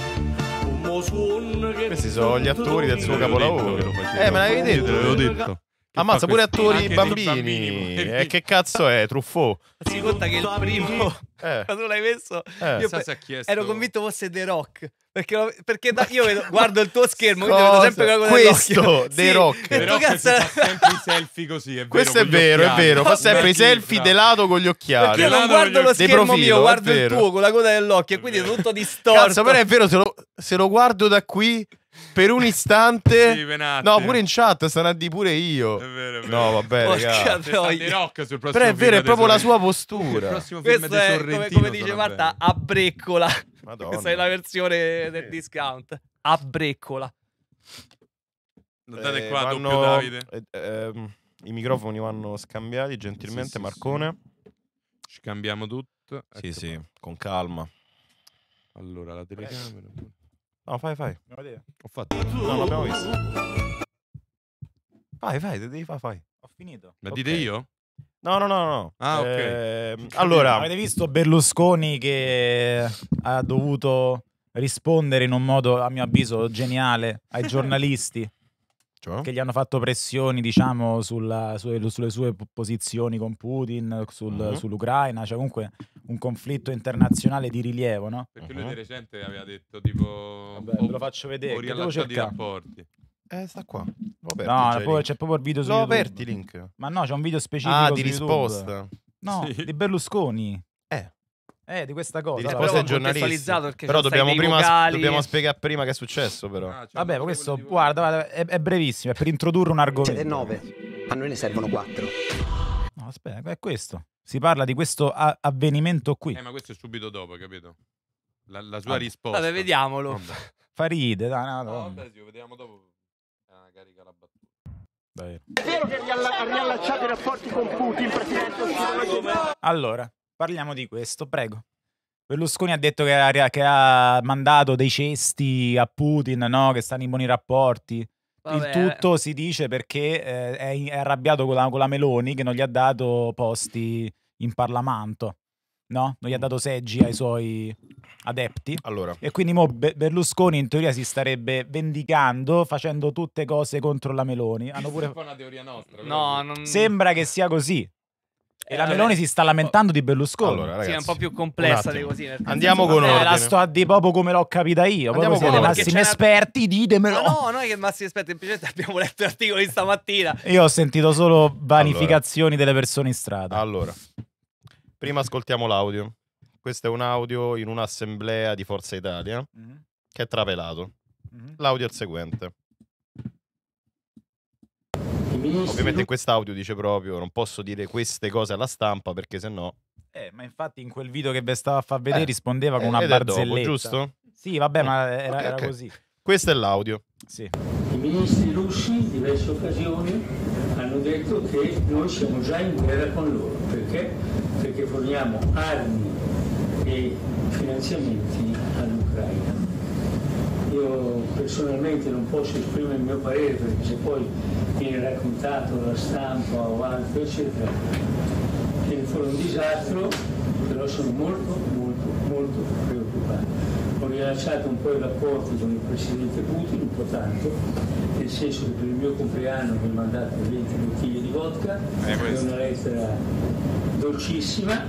questi sono gli attori del suo capolavoro. Eh, me l'avevi detto. Te l'avevo detto. Ammazza pure attori bambini. bambini. Eh, che cazzo è, Truffaut? Si conta che il primo, eh. quando l'hai messo, eh. io so chiesto... ero convinto fosse The Rock. Perché, perché da, io vedo, guardo il tuo schermo, quindi vedo sempre quello questo The sì, Rock. The Rock cazzo... fa sempre i selfie così, è Questo vero, è vero, è vero, fa sempre i selfie no. lato con gli occhiali. Perché io non guardo lo schermo profilo, mio, guardo il tuo con la coda dell'occhio, e quindi è eh. tutto distorto. Cazzo, però è vero, se lo, se lo guardo da qui per un istante. Sì, no, pure in chat sarà di pure io. È vero, è vero. No, vabbè, raga. Rock sul prossimo Però è vero, è proprio la sua postura. Il prossimo film Questo è come, come dice Marta, a breccola. Madonna. Questa è la versione del discount. A breccola. Notate eh, qua, vanno, doppio Davide. Eh, ehm, I microfoni vanno scambiati gentilmente, sì, sì, Marcone. Scambiamo tutto. Ecco sì, sì, qua. con calma. Allora, la telecamera. No, fai, fai. Ho fatto. No, non visto. Fai, fai, devi fare, fai. Ho finito. Ma dite io? No, no, no, no. Ah, ok. Ehm, allora, Avete visto Berlusconi che ha dovuto rispondere in un modo, a mio avviso, geniale ai giornalisti? Cioè? Che gli hanno fatto pressioni, diciamo, sulla, sulle, sulle, sue posizioni con Putin, sul, uh-huh. sull'Ucraina, cioè comunque un conflitto internazionale di rilievo, no? Perché lui mm-hmm. di recente aveva detto tipo... Vabbè, oh, ve lo faccio vedere. Ho riallacciato i rapporti. Eh, sta qua. Aperti, no, c'è, poi, c'è proprio il video su L'ho YouTube. aperti link. Ma no, c'è un video ah, specifico Ah, di YouTube. risposta. No, sì. di Berlusconi. Eh. Eh, di questa cosa. Di risposte allora. giornalistiche. però dobbiamo, prima, dobbiamo spiegare prima che è successo, però. Ah, cioè, Vabbè, questo, guarda, guarda è, è, brevissimo, è per introdurre un argomento. C'è cioè, 9, a noi ne servono 4. No, aspetta, è questo. Si parla di questo avvenimento qui. Eh, ma questo è subito dopo, capito? La, la sua ah, risposta. Vabbè, vediamolo. Vabbè. Fa ride, dai, no, no. Vabbè, sì, vediamo dopo. Ah, carica la battuta. Dai. È vero che ha riallacciato i rapporti con Putin, presidente? Allora, Parliamo di questo, prego. Berlusconi ha detto che ha, che ha mandato dei cesti a Putin, no? che stanno in buoni rapporti. Vabbè. Il tutto si dice perché eh, è, è, arrabbiato con la, con la, Meloni che non gli ha dato posti in Parlamento, no? Non gli ha dato seggi ai suoi adepti. Allora. E quindi Berlusconi in teoria si starebbe vendicando facendo tutte cose contro la Meloni. Hanno pure... È una teoria nostra. No, non... Sembra che sia così. E eh, la Meloni si sta lamentando di Berlusconi. Allora, ragazzi, sì, è un po' più complessa di così. Andiamo con ordine. Eh, la sto a di proprio come l'ho capita io. Andiamo con siete massimi esperti, ditemelo. No, no, noi che massimi esperti, semplicemente abbiamo letto articoli stamattina. Io ho sentito solo vanificazioni allora. delle persone in strada. Allora, prima ascoltiamo l'audio. Questo è un audio in un'assemblea di Forza Italia mm -hmm. che è trapelato. Mm -hmm. L'audio è il seguente. Ovviamente in quest'audio dice proprio non posso dire queste cose alla stampa perché sennò... Eh, ma infatti in quel video che vi stava a far vedere eh, rispondeva con eh, una barzelletta. Dopo, giusto? Sì, vabbè, eh, ma era, okay, era così. Questo è l'audio. Sì. I ministri russi in diverse occasioni hanno detto che noi siamo già in guerra con loro. Perché? Perché forniamo armi e finanziamenti all'Ucraina io personalmente non posso esprimere il mio parere perché se poi viene raccontato alla stampa o altro eccetera che fuori un disastro però sono molto molto molto preoccupato ho rilasciato un po' i rapporti con il presidente Putin, un po' tanto, nel senso che per il mio compleanno mi ha mandato 20 bottiglie di vodka, eh, è una lettera dolcissima,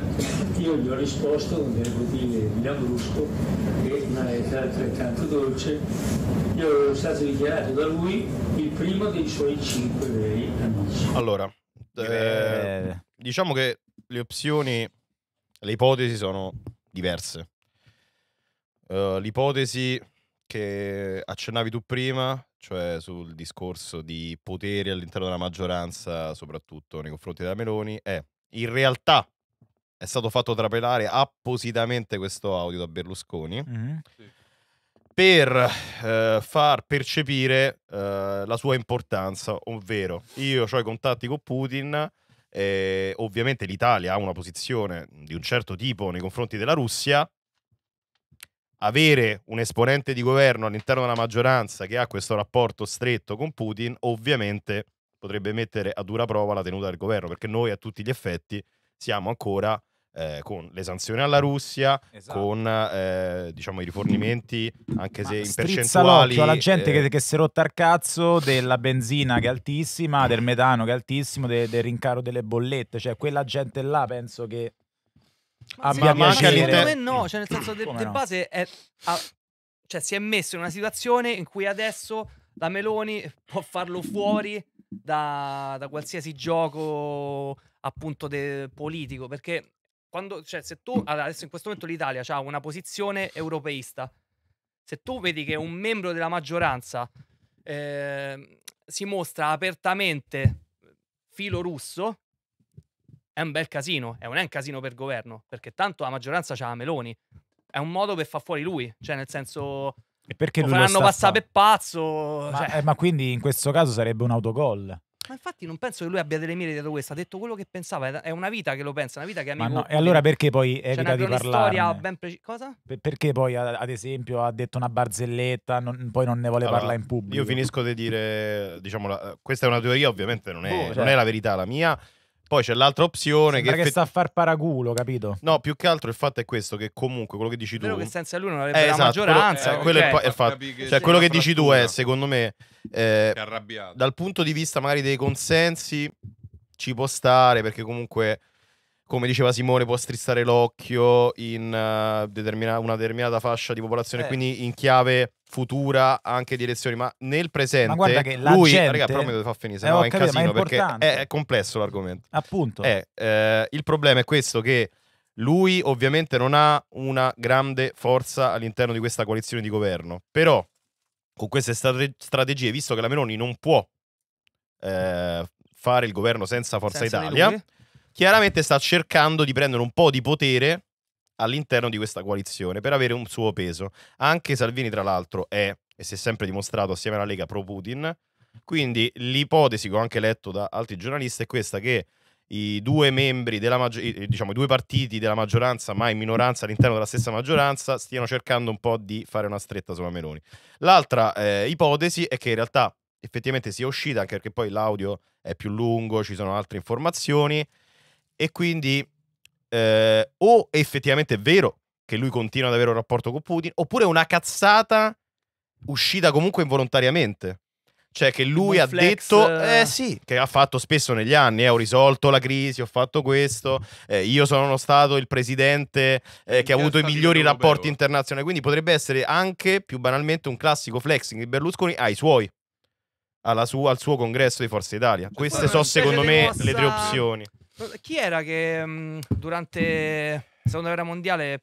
io gli ho risposto con delle bottiglie di Lambrusco è una lettera altrettanto dolce. Io ero stato dichiarato da lui il primo dei suoi cinque veri amici. Allora, eh, eh diciamo che le opzioni, le ipotesi sono diverse. Uhm, l'ipotesi che accennavi tu prima, cioè sul discorso di poteri all'interno della maggioranza, soprattutto nei confronti della Meloni, è in realtà è stato fatto trapelare appositamente questo audio da Berlusconi mm-hmm. per eh, far percepire eh, la sua importanza, ovvero io ho i contatti con Putin. Eh, ovviamente l'Italia ha una posizione di un certo tipo nei confronti della Russia, avere un esponente di governo all'interno della maggioranza che ha questo rapporto stretto con Putin, ovviamente potrebbe mettere a dura prova la tenuta del governo, perché noi a tutti gli effetti siamo ancora eh, con le sanzioni alla Russia, esatto. con eh, diciamo, i rifornimenti, anche Ma se in percentuali... alla gente eh... che, che, si è rotta al cazzo della benzina che è altissima, del metano che è altissimo, de, del rincaro delle bollette, cioè quella gente là penso che ma, sì, ma anche no, cioè nel senso de, de base è, ha, cioè, si è messo in una situazione in cui adesso la Meloni può farlo fuori da, da qualsiasi gioco appunto de, politico, perché quando, cioè, se tu adesso in questo momento l'Italia ha una posizione europeista, se tu vedi che un membro della maggioranza eh, si mostra apertamente filo russo, è un bel casino e non è un casino per governo, perché tanto la maggioranza c'ha la Meloni. È un modo per far fuori lui, cioè nel senso... E perché lo faranno passare per pazzo. Ma, cioè. eh, ma, quindi in questo caso sarebbe un autogol. Ma infatti non penso che lui abbia delle mire dietro questo. Ha detto quello che pensava. È una vita che lo pensa, una vita che è amico. no, e allora perché poi evita di parlare? una storia ben precisa. Cosa? Per- perché poi, ad esempio, ha detto una barzelletta, non, poi non ne vuole allora, parlare in pubblico. Io finisco di dire, diciamo, la, questa è una teoria, ovviamente non è, oh, cioè. non è la verità la mia poi c'è l'altra opzione Sembra che, che sta a far paragulo, capito? No, più che altro il fatto è questo che comunque quello che dici tu che senza lui non eh, avrebbe eh, la esatto, maggioranza, quello, eh, okay, quello è, eh, fatto. Che cioè quello che dici tu è secondo me eh, dal punto di vista magari dei consensi ci può stare perché comunque come diceva Simone, può strizzare l'occhio in uh, determina- una determinata fascia di popolazione, eh. quindi in chiave futura anche di elezioni, ma nel presente ma guarda che la lui, gente... raga, però mi deve far finire, eh, no è capito, casino è perché è, è, complesso l'argomento. Appunto. Eh, eh, il problema è questo che lui ovviamente non ha una grande forza all'interno di questa coalizione di governo, però con queste strate- strategie, visto che la Meloni non può eh, fare il governo senza Forza senza Italia, chiaramente sta cercando di prendere un po' di potere all'interno di questa coalizione per avere un suo peso. Anche Salvini, tra l'altro, è e si è sempre dimostrato assieme alla Lega pro-Putin. Quindi l'ipotesi che ho anche letto da altri giornalisti è questa che i due membri della maggioranza, diciamo i due partiti della maggioranza, ma in minoranza all'interno della stessa maggioranza, stiano cercando un po' di fare una stretta sulla Meloni. L'altra eh, ipotesi è che in realtà effettivamente sia uscita, anche perché poi l'audio è più lungo, ci sono altre informazioni, e quindi eh, o è vero che lui continua ad avere un rapporto con Putin, oppure una cazzata uscita comunque involontariamente. Cioè che lui ha detto, eh. eh sì, che ha fatto spesso negli anni, eh, ho risolto la crisi, ho fatto questo, eh, io sono stato il presidente eh, che ha avuto i migliori rapporti internazionali, quindi potrebbe essere anche più banalmente un classico flexing di Berlusconi ai suoi. Sua, al suo congresso di Forza Italia. Cioè, Queste sono secondo me le tre opzioni. Chi era che mh, mm, durante la seconda guerra mondiale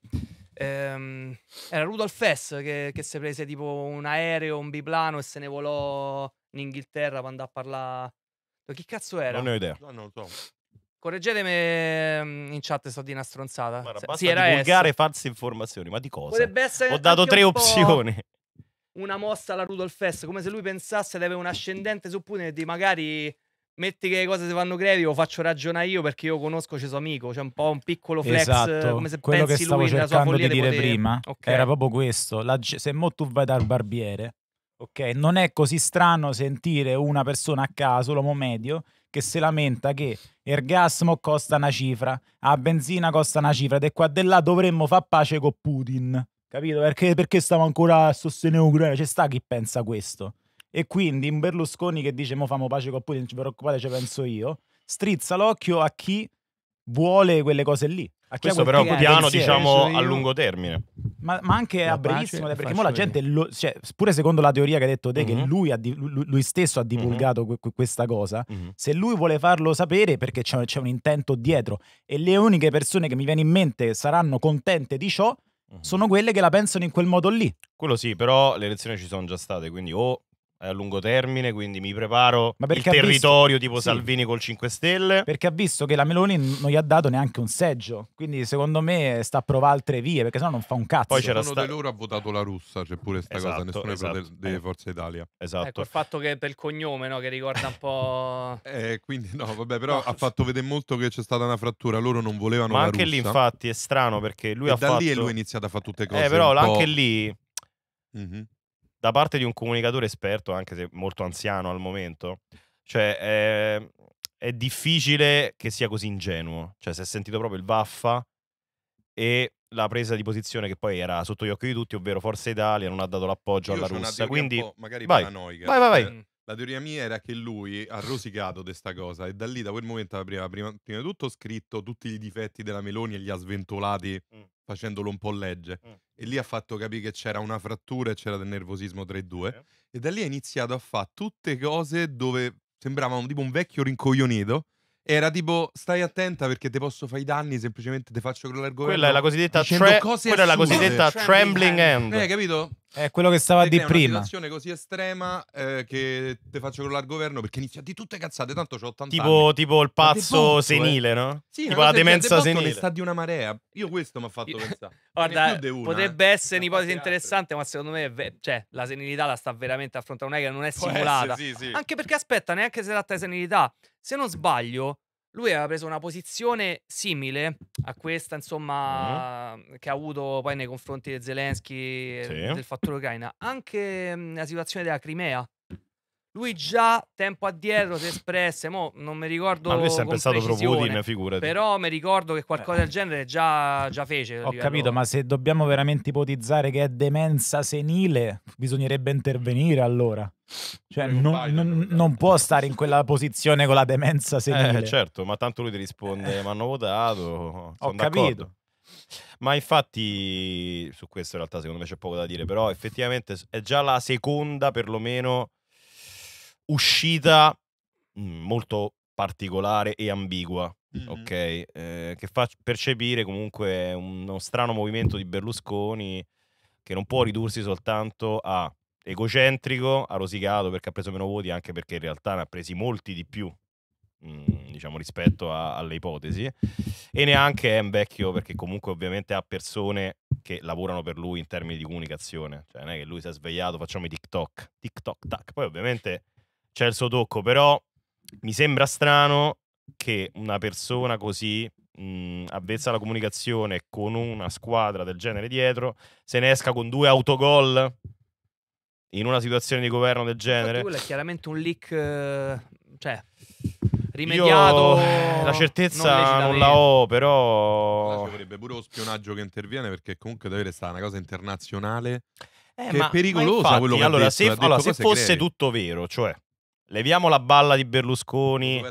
ehm, era Rudolf Hess che, che si prese tipo un aereo, un biplano e se ne volò in Inghilterra per andare a parlare. Chi cazzo era? Non ne ho idea. No, non lo so. Correggetemi mm, in chat sto di una stronzata. Guarda, basta sì, era divulgare S. false informazioni, ma di cosa? Ho dato tre un opzioni. Una mossa alla Rudolf S, come se lui pensasse di avere un ascendente su Putin e di magari metti che le cose si fanno crepi, lo faccio ragionare io perché io conosco Ceso amico, c'è un po' un piccolo flex, esatto. come se quello che stavo lui, cercando di dire potere. prima, okay. era proprio questo, la, se mo tu vai dal barbiere, ok, non è così strano sentire una persona a caso, l'uomo medio, che si lamenta che il gas costa una cifra, la benzina costa una cifra, e qua e là dovremmo far pace con Putin, capito? Perché, perché stiamo ancora a sostenere Ucraina, c'è sta chi pensa questo. E quindi un Berlusconi che dice mo famo pace con Putin, non ci preoccupate, ce penso io, strizza l'occhio a chi vuole quelle cose lì. A Questo però piano diciamo cioè, a lungo termine. Ma, ma anche la a brevissimo, pace, perché la gente, lo, cioè, pure secondo la teoria che hai detto te, mm-hmm. che mhm. lui, ha, lui, stesso ha mhm. divulgato mm-hmm. que, questa cosa, mm-hmm. se lui vuole farlo sapere perché c'è, c'è, un intento dietro e le uniche persone che mi viene in mente saranno contente di ciò mhm. sono quelle che la pensano in quel modo lì. Quello sì, però le elezioni ci sono già state, quindi o a lungo termine, quindi mi preparo il territorio visto... tipo sì. Salvini col 5 Stelle. Perché ha visto che la Meloni non gli ha dato neanche un seggio, quindi secondo me sta a provare altre vie, perché sennò non fa un cazzo. Poi c'era uno sta... di loro ha votato la russa, c'è pure questa esatto, cosa, nessuno esatto. Del, delle Forza Italia. Esatto. Ecco, il fatto che per il cognome, no, che ricorda un po'... eh, quindi no, vabbè, però no. ha fatto vedere molto che c'è stata una frattura, loro non volevano Ma anche russa. lì infatti è strano perché lui e ha da fatto... lì e lui ha iniziato a fare tutte eh, cose. Eh, però anche lì... Mm -hmm da parte di un comunicatore esperto, anche se molto anziano al momento, cioè è, ehm, è difficile che sia così ingenuo. Cioè, si è sentito proprio il vaffa e la presa di posizione che poi era sotto gli occhi di tutti, ovvero Forza Italia non ha dato l'appoggio Io alla Russia. Quindi, magari vai, paranoica. Vai, vai, vai. Cioè, la teoria mia era che lui ha rosicato questa cosa e da lì, da quel momento, prima, prima, prima, di tutto scritto tutti i difetti della Meloni e li ha sventolati mm facendolo un po' legge. Mm. E lì ha fatto capire che c'era una frattura e c'era del nervosismo 3-2. Mm. E da lì ha iniziato a fare tutte cose dove sembrava un, tipo un vecchio rincoglionito. Era tipo, stai attenta perché te posso fare i danni, semplicemente te faccio crollare il governo. Quella è la cosiddetta, tra- quella è la cosiddetta trembling hand. Eh, capito? È quello che stava di prima. È una situazione così estrema eh, che te faccio crollare il governo perché inizia di tutte cazzate, tanto c'ho 80 tipo, anni. Tipo il pazzo botto, eh. senile, eh. no? Sì, tipo la demenza senile. sta di una marea. Io questo mi ha fatto pensare. Guarda, una, potrebbe eh. essere un'ipotesi interessante, ma secondo me ve- cioè, la senilità la sta veramente affrontando, non è che non è simulata. Essere, sì, sì. Anche perché aspetta, neanche se tratta di senilità, se non sbaglio, lui aveva preso una posizione simile a questa, insomma, mm. che ha avuto poi nei confronti di Zelensky sì. del fattore ucraina. Anche mh, mhmm, la situazione della Crimea. Lui già tempo addietro si espresse, mo non mi ricordo. Ma lui è sempre stato pro Putin, figurati. Però mi ricordo che qualcosa eh. del genere già, già fece. Ho capito, ma se dobbiamo veramente ipotizzare che è demenza senile, bisognerebbe intervenire allora. Cioè, non, Biden, non, non, può stare in quella posizione con la demenza eh, senile. Eh, certo, ma tanto lui ti risponde, eh. ma hanno votato, ho capito. Ma infatti su questo in realtà secondo me c'è poco da dire, però effettivamente è già la seconda perlomeno uscita mm, molto particolare e ambigua, mm-hmm. ok? Eh, che fa percepire comunque uno strano movimento di Berlusconi che non può ridursi soltanto a egocentrico, ha rosicato perché ha preso meno voti, anche perché in realtà ne ha presi molti di più mm, diciamo rispetto a, alle ipotesi e neanche è un vecchio perché comunque ovviamente ha persone che lavorano per lui in termini di comunicazione cioè non è che lui si è svegliato facciamo i tiktok tiktok tac poi ovviamente c'è il suo tocco però mi sembra strano che una persona così mh, mm, avvezza alla comunicazione con una squadra del genere dietro se ne esca con due autogol in una situazione di governo del genere. Quello è chiaramente un leak, eh, cioè, rimediato. Io, la certezza non, non la ho, però. Ci vorrebbe pure lo spionaggio che interviene, perché comunque deve restare una cosa internazionale. Eh, che ma, è pericolosa infatti, quello che allora, detto, se, allora, se fosse crede. tutto vero, cioè Leviamo la balla di Berlusconi,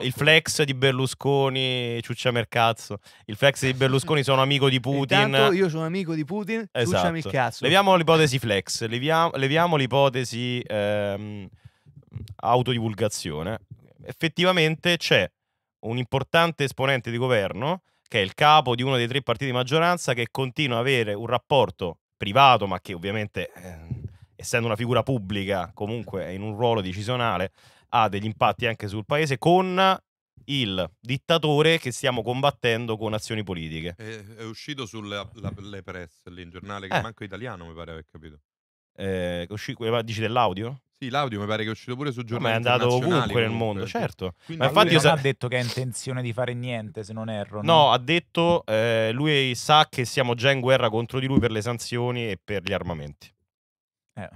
il flex di Berlusconi, ciuccia mercazzo. Il flex di Berlusconi sono amico di Putin. Intanto io sono amico di Putin, esatto. ciucciami il cazzo. Leviamo l'ipotesi flex, leviamo, leviamo l'ipotesi ehm, autodivulgazione. Effettivamente c'è un importante esponente di governo, che è il capo di uno dei tre partiti di maggioranza, che continua ad avere un rapporto privato, ma che ovviamente... Eh, essendo una figura pubblica, comunque in un ruolo decisionale, ha degli impatti anche sul paese con il dittatore che stiamo combattendo con azioni politiche. È, è uscito sulle le press, lì, in giornale che eh. manco italiano, mi pare aver capito. Eh, usci, dici dell'audio? Sì, l'audio mi pare che è uscito pure su giornali. Ma è andato ovunque nel mondo, cioè, certo. Quindi, ma infatti lui non ha detto che ha intenzione di fare niente, se non erro. No, no ha detto eh, lui sa che siamo già in guerra contro di lui per le sanzioni e per gli armamenti. Eh,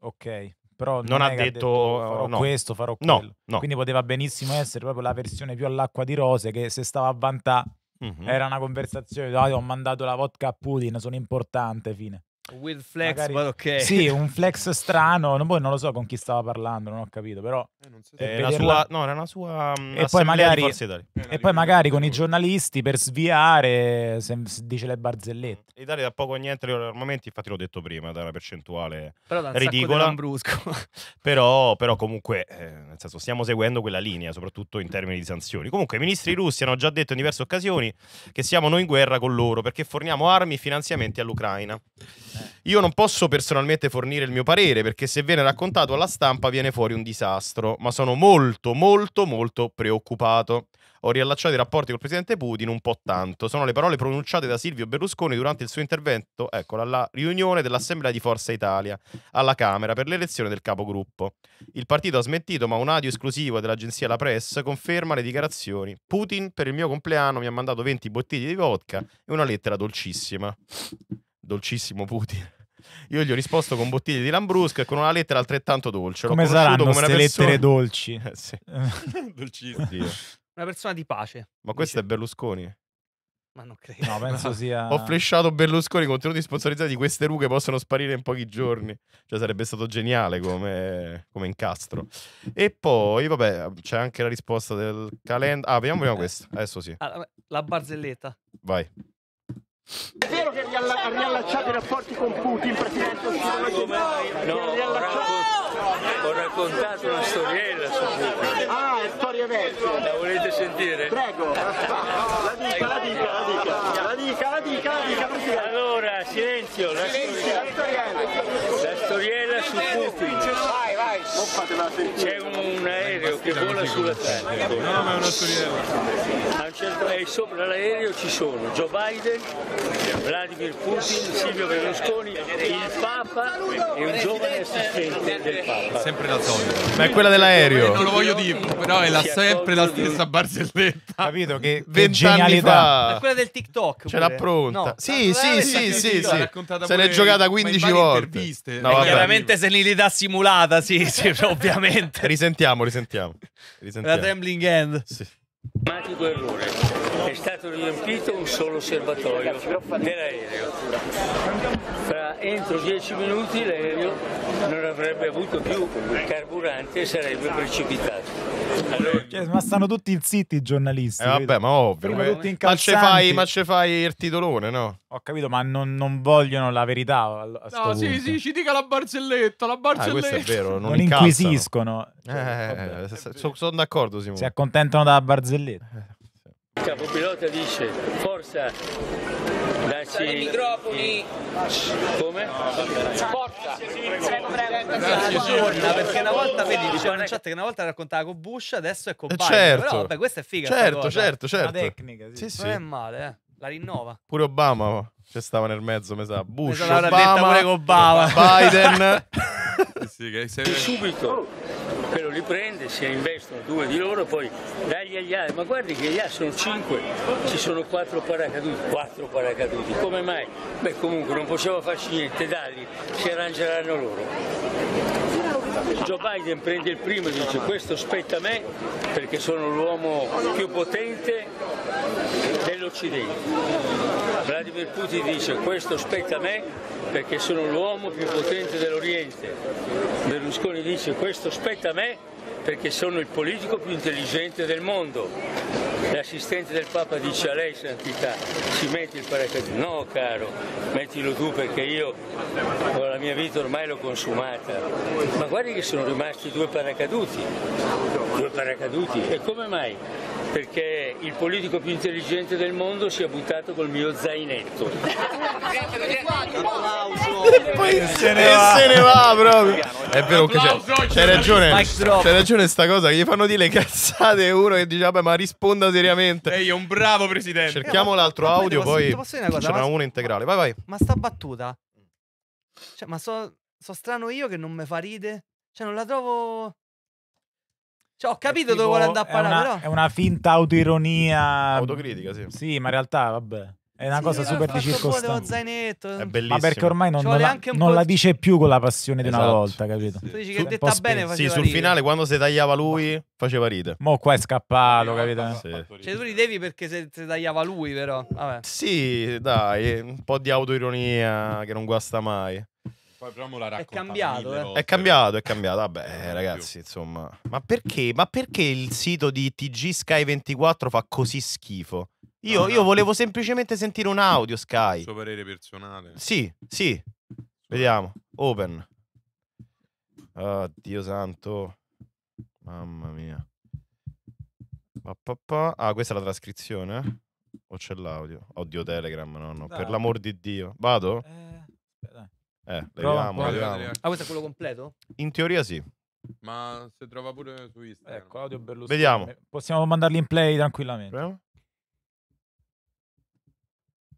ok, però non, non ha detto, detto farò oh, no. questo, farò quello. No, no. Quindi poteva benissimo essere proprio la versione più all'acqua di rose che se stava a vantà mm -hmm. era una conversazione, ho mandato la vodka a Putin, sono importante, fine. With flex, Magari... ok. Sì, un flex strano, non, boh, non, lo so con chi stava parlando, non ho capito, però... Eh, non eh, sua, no, era una sua... Um, e poi magari, eh, e poi magari con i giornalisti per sviare se, se dice le barzellette. L'Italia mm. da poco a niente armamenti, infatti l'ho detto prima, da una percentuale però da un ridicola. però, però comunque, eh, nel senso, stiamo seguendo quella linea, soprattutto in termini di sanzioni. Comunque i ministri russi hanno già detto in diverse occasioni che siamo noi in guerra con loro perché forniamo armi e finanziamenti all'Ucraina. Eh. Io non posso personalmente fornire il mio parere perché se viene raccontato alla stampa viene fuori un disastro, ma sono molto, molto, molto preoccupato. Ho riallacciato i rapporti col presidente Putin un po' tanto. Sono le parole pronunciate da Silvio Berlusconi durante il suo intervento, ecco, alla riunione dell'Assemblea di Forza Italia alla Camera per l'elezione del capogruppo. Il partito ha smentito, ma un audio esclusivo dell'agenzia La Press conferma le dichiarazioni. Putin per il mio compleanno mi ha mandato 20 bottiglie di vodka e una lettera dolcissima dolcissimo Putin. Io gli ho risposto con bottiglie di Lambrusco e con una lettera altrettanto dolce. Come saranno queste persona... lettere dolci? Eh, sì. Una persona di pace. Ma questo è Berlusconi. Ma non credo. No, penso sia... Ho flashato Berlusconi, contenuti sponsorizzati di queste rughe possono sparire in pochi giorni. Cioè sarebbe stato geniale come, come incastro. E poi, vabbè, c'è anche la risposta del calendario. Ah, vediamo prima questo. Adesso sì. Ah, la barzelletta. Vai. È vero che ha riallacciato i rapporti con Putin, Presidente? No, ho raccontato una storiella su Putin. Ah, è storia vecchia. La volete sentire? Prego. La dica, la dica, la dica. La dica, la dica, la dica, Allora, silenzio. La storiella, la storiella su Putin. C'è un aereo che vola sulla Terra. No, ma è una storiella. Certo- e sopra l'aereo ci sono Joe Biden, Vladimir Putin, Silvio Berlusconi, il Papa e un giovane assistente del Papa. Sempre la solita. Ma è quella dell'aereo. Non lo voglio dire, però è la sempre la stessa barzelletta. Capito che, che genialità. È quella del TikTok. Ce l'ha pronta. No, sì, sì, sì, sì, sì. Se l'è giocata 15 volte. No, chiaramente senilità simulata, sì, sì sì, ovviamente. Risentiamo, risentiamo, risentiamo. La Trembling End. Sì. Drammatico errore. È stato riempito un solo serbatoio dell'aereo. Eh, entro 10 minuti l'aereo non avrebbe avuto più il carburante e sarebbe precipitato. Allora... Cioè, ma stanno tutti zitti i giornalisti. Eh, vabbè, ma ovvio. Beh, ma ce, fai, ma ce fai il titolone, no? Ho capito, ma non, non vogliono la verità. A, no, sì, punto. sì, ci dica la barzelletta, la barzelletta. Ah, questo è vero, non, non inquisiscono. Eh, cioè, eh, sono d'accordo, Simone. Si accontentano della barzelletta. Eh, il capopilota dice forza Dacci i microfoni. Come? Forza. Prego, prego. perché una volta vedi diceva in chat che una volta raccontava con Bush, adesso è con Biden. Certo. Però vabbè, questa è figa. Certo, certo, certo, certo. La tecnica, sì. sì, sì. Non è male, eh. La rinnova. Pure Obama ci stava nel mezzo, mi sa. Bush, Obama, pure con Obama. Biden. sì, che sei... Subito quello li prende, si investono due di loro, poi dagli agli altri, ma guardi che gli altri sono cinque, ci sono quattro paracaduti, quattro paracaduti, come mai? Beh comunque non possiamo farci niente, dagli, si arrangeranno loro. Joe Biden prende il primo e dice questo spetta a me perché sono l'uomo più potente dell'Occidente. Vladimir Putin dice questo spetta a me perché sono l'uomo più potente dell'Oriente. Berlusconi dice questo spetta a me perché sono il politico più intelligente del mondo. L'assistente del Papa dice a lei, Santità, ci metti il paracadute? No, caro, mettilo tu perché io la mia vita ormai l'ho consumata. Ma guardi che sono rimasti due paracaduti, due paracaduti, e come mai? perché il politico più intelligente del mondo si è buttato col mio zainetto. e poi se ne, va. se ne va proprio. È vero che c'è, ragione. C'è ragione sta cosa che gli fanno dire le cazzate uno che dice vabbè ma risponda seriamente. Ehi, un bravo presidente. Cerchiamo eh, l'altro audio poi. Posso, posso c'era uno integrale. Vai vai. Ma sta battuta. Cioè, ma so, so strano io che non mi fa ride. Cioè, non la trovo. Cioè, ho capito dove vuole andare a parlare, però. È una finta autoironia. Mm, Autocritica, sì. Sì, ma in realtà, vabbè. È una sì, cosa super di circostanza. È bellissimo. Ma perché ormai non, non, la, non la, dice più con la passione esatto. di una esatto. volta, capito? Sì. Tu dici che è detta bene faceva Sì, sul finale quando si tagliava lui faceva ride. Mo qua è scappato, eh, capito? Sì. Cioè tu ridevi perché se, se tagliava lui però. Vabbè. Sì, dai, un po' di autoironia che non guasta mai. Poi però me la racconta. È cambiato, eh? È cambiato, è cambiato. Vabbè, eh, ragazzi, insomma. Ma perché? Ma perché il sito di TG Sky 24 fa così schifo? Io, no, io no. volevo semplicemente sentire un audio, Sky. Il suo parere personale. Sì, sì. Vediamo. Open. Oh, Dio santo. Mamma mia. Ah, questa è la trascrizione? Eh? O c'è l'audio? Oddio, Telegram, no, no. Dai. Per l'amor di Dio. Vado? Eh, dai. Eh, leviamo, leviamo. Ah, questo è quello completo? In teoria sì. Ma si trova pure su Instagram. Ecco, audio Berlusconi. Vediamo. Possiamo mandarli in play tranquillamente. Proviamo.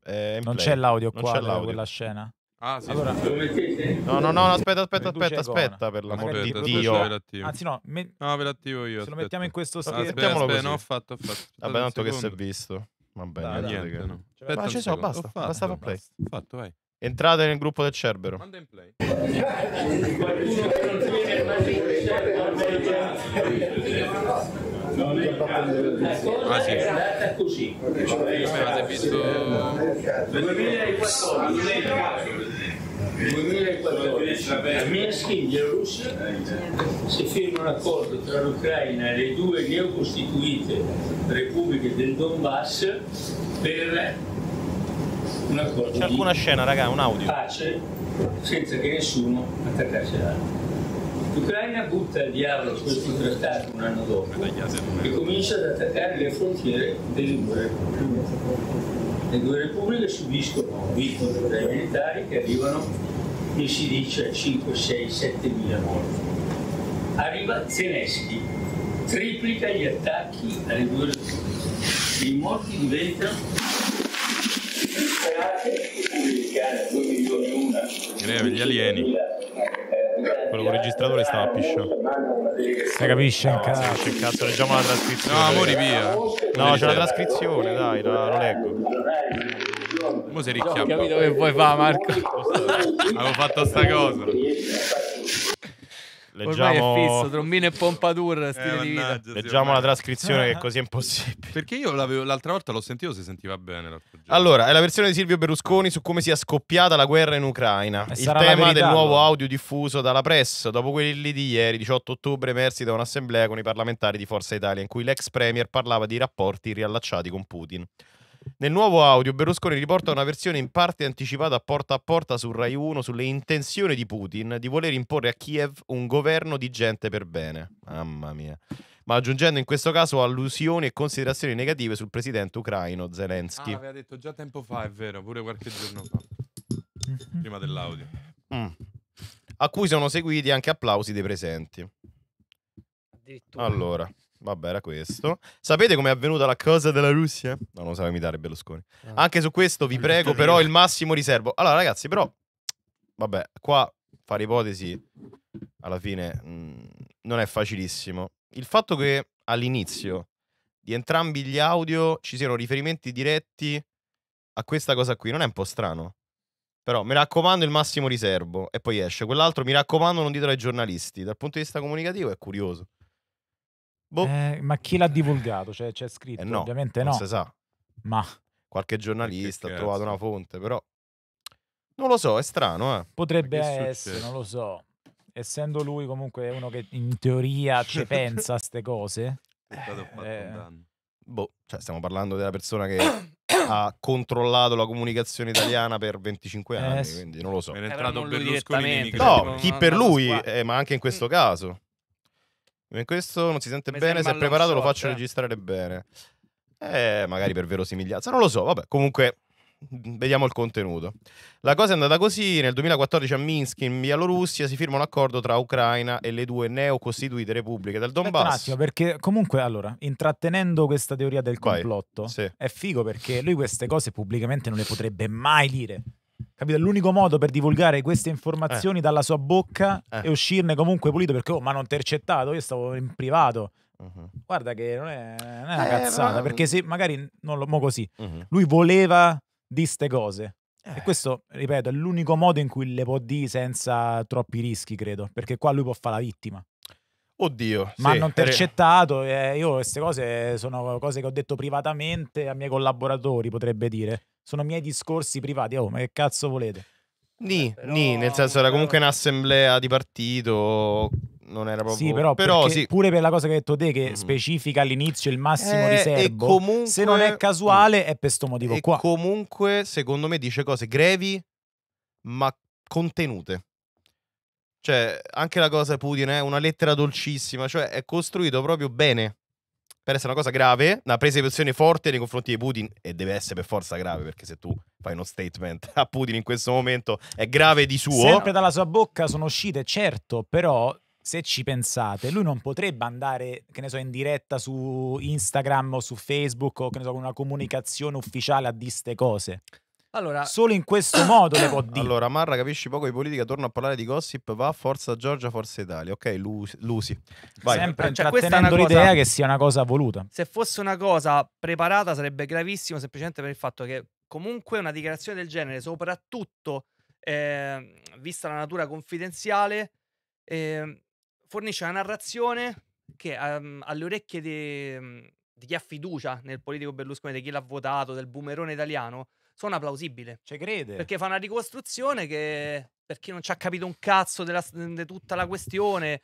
Eh, non c'è l'audio qua c'è l'audio. quella scena. Ah, sì. Allora... No, no, no, aspetta, aspetta, aspetta, aspetta, per l'amore di Dio. Anzi no, me... no, ve l'attivo io. Se aspetta. lo mettiamo in questo stile. Aspetta, aspetta, così. no, ho fatto, ho fatto. Vabbè, tanto che si è visto. Va bene, niente. No. Cioè, ma ci sono, basta, basta fa Ho Fatto, vai. Entrate nel gruppo del Cerbero. Manda in play. Ah sì. È così. Avete visto... 2014. 2014 a Minsk, in Bielorussia, si firma un accordo tra l'Ucraina e le due neocostituite repubbliche del Donbass per un accordo. C'è alcuna scena, raga, un audio. Pace senza che nessuno attaccasse l'altro. L'Ucraina butta al diavolo questo trattato un anno dopo e comincia ad attaccare le frontiere delle due repubbliche. Le due repubbliche subiscono vittime dai militari che arrivano, e si dice, 5, 6, 7 mila morti. Arriva Zelensky, triplica gli attacchi alle due repubbliche. I morti diventano Greve gli alieni. Quello con il registratore stava a pisciò. Si capisce un cazzo. Che cazzo, leggiamo la trascrizione. No, amori via. No, c'è la trascrizione, dai, la, lo leggo. Mo si ricchiappa. Ho capito che vuoi fare, Marco. Avevo fatto sta cosa. Leggiamo... Ormai è fisso, trombino e pompadour, eh, stile eh, di vita. Leggiamo la trascrizione che è così impossibile. Perché io l'altra volta l'ho sentito, si sentiva bene. Allora, è la versione di Silvio Berlusconi su come sia scoppiata la guerra in Ucraina. E Il tema del nuovo audio diffuso dalla press dopo quelli di ieri, 18 ottobre, emersi da un'assemblea con i parlamentari di Forza Italia in cui l'ex premier parlava di rapporti riallacciati con Putin. Nel nuovo audio Berlusconi riporta una versione in parte anticipata a porta a porta su Rai 1 sulle intenzioni di Putin di voler imporre a Kiev un governo di gente per bene. Mamma mia. Ma aggiungendo in questo caso allusioni e considerazioni negative sul presidente ucraino Zelensky. Ah, aveva detto già tempo fa, è vero, pure qualche giorno fa. Mhm. Prima dell'audio. Mm. A cui sono seguiti anche applausi dei presenti. Allora. Vabbè, era questo. Sapete com'è avvenuta la cosa della Russia? No, non sapevo imitare Berlusconi. Ah. Anche su questo vi prego, però, il massimo riservo. Allora, ragazzi, però, vabbè, qua fare ipotesi alla fine mh, mm, non è facilissimo. Il fatto che all'inizio di entrambi gli audio ci siano riferimenti diretti a questa cosa qui non è un po' strano? Però mi raccomando il massimo riservo e poi esce. Quell'altro mi raccomando non ditelo ai giornalisti. Dal punto di vista comunicativo è curioso. Boh. Eh, ma chi l'ha divulgato? Cioè, c'è scritto? Eh no, Ovviamente no. si sa. Ma qualche giornalista ha trovato una fonte, però non lo so, è strano, eh. Potrebbe essere, non lo so. Essendo lui comunque uno che in teoria ci pensa a ste cose. Eh, boh, cioè stiamo parlando della persona che ha controllato la comunicazione italiana per 25 eh, anni, quindi non lo so. È eh, entrato Berlusconi. No, chi per lui, ma anche in questo caso. In eh, questo non si sente Mi bene, se è preparato lo faccio eh. registrare bene. Eh, magari per verosimiglianza, non lo so, vabbè, comunque mm, vediamo il contenuto. La cosa è andata così, nel 2014 a Minsk in Bielorussia si firma un accordo tra Ucraina e le due neocostituite repubbliche del Donbass. Un attimo, perché comunque allora, intrattenendo questa teoria del complotto, Vai, sì. è figo perché lui queste cose pubblicamente non le potrebbe mai dire. Capito? L'unico modo per divulgare queste informazioni eh. dalla sua bocca eh. e uscirne comunque pulito perché, oh, ma non intercettato, io stavo in privato. Uh-huh. Guarda che non è, non è una eh, cazzata, ma... perché se magari non lo mo così, uh-huh. lui voleva di ste cose. Eh. E questo, ripeto, è l'unico modo in cui le può dire senza troppi rischi, credo, perché qua lui può fare la vittima. Oddio. Ma sì, non intercettato, eh, io queste cose sono cose che ho detto privatamente a miei collaboratori, potrebbe dire sono miei discorsi privati. Oh, ma che cazzo volete? Ni, eh, però... ni nel senso era comunque un'assemblea di partito non era proprio. Sì, però, però sì. pure per la cosa che hai detto te, che mm. specifica all'inizio il massimo eh, riservo. Comunque... Se non è casuale, è per questo motivo e qua. Comunque, secondo me, dice cose grevi, ma contenute. Cioè, anche la cosa Putin è eh, una lettera dolcissima, cioè è costruito proprio bene per essere una cosa grave, una presa di posizione forte nei confronti di Putin, e deve essere per forza grave, perché se tu fai uno statement a Putin in questo momento è grave di suo. Sempre dalla sua bocca sono uscite, certo, però se ci pensate, lui non potrebbe andare, che ne so, in diretta su Instagram o su Facebook o che ne so, con una comunicazione ufficiale a diste cose. Allora, Solo in questo modo le può dire. Allora, Marra, capisci poco di politica, torno a parlare di gossip, va a Forza Giorgia, Forza Italia. Ok, lusi. Vai. Sempre ah, cioè, intrattenendo l'idea che sia una cosa voluta. Se fosse una cosa preparata sarebbe gravissimo semplicemente per il fatto che comunque una dichiarazione del genere, soprattutto eh, vista la natura confidenziale, eh, fornisce una narrazione che um, alle orecchie di, di chi ha fiducia nel politico Berlusconi, di chi l'ha votato, del boomerone italiano, suona plausibile. Ci crede. Perché fa una ricostruzione che per chi non ci ha capito un cazzo di tutta la questione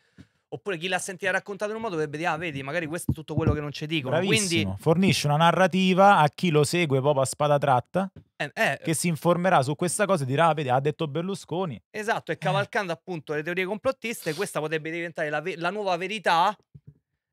oppure chi l'ha sentita raccontata in un modo dovrebbe dire ah vedi magari questo è tutto quello che non ci dicono Bravissimo. quindi fornisce una narrativa a chi lo segue proprio a spada tratta eh, eh. che si informerà su questa cosa e dirà ah vedi ha detto Berlusconi esatto e eh. cavalcando eh. appunto le teorie complottiste questa potrebbe diventare la, la nuova verità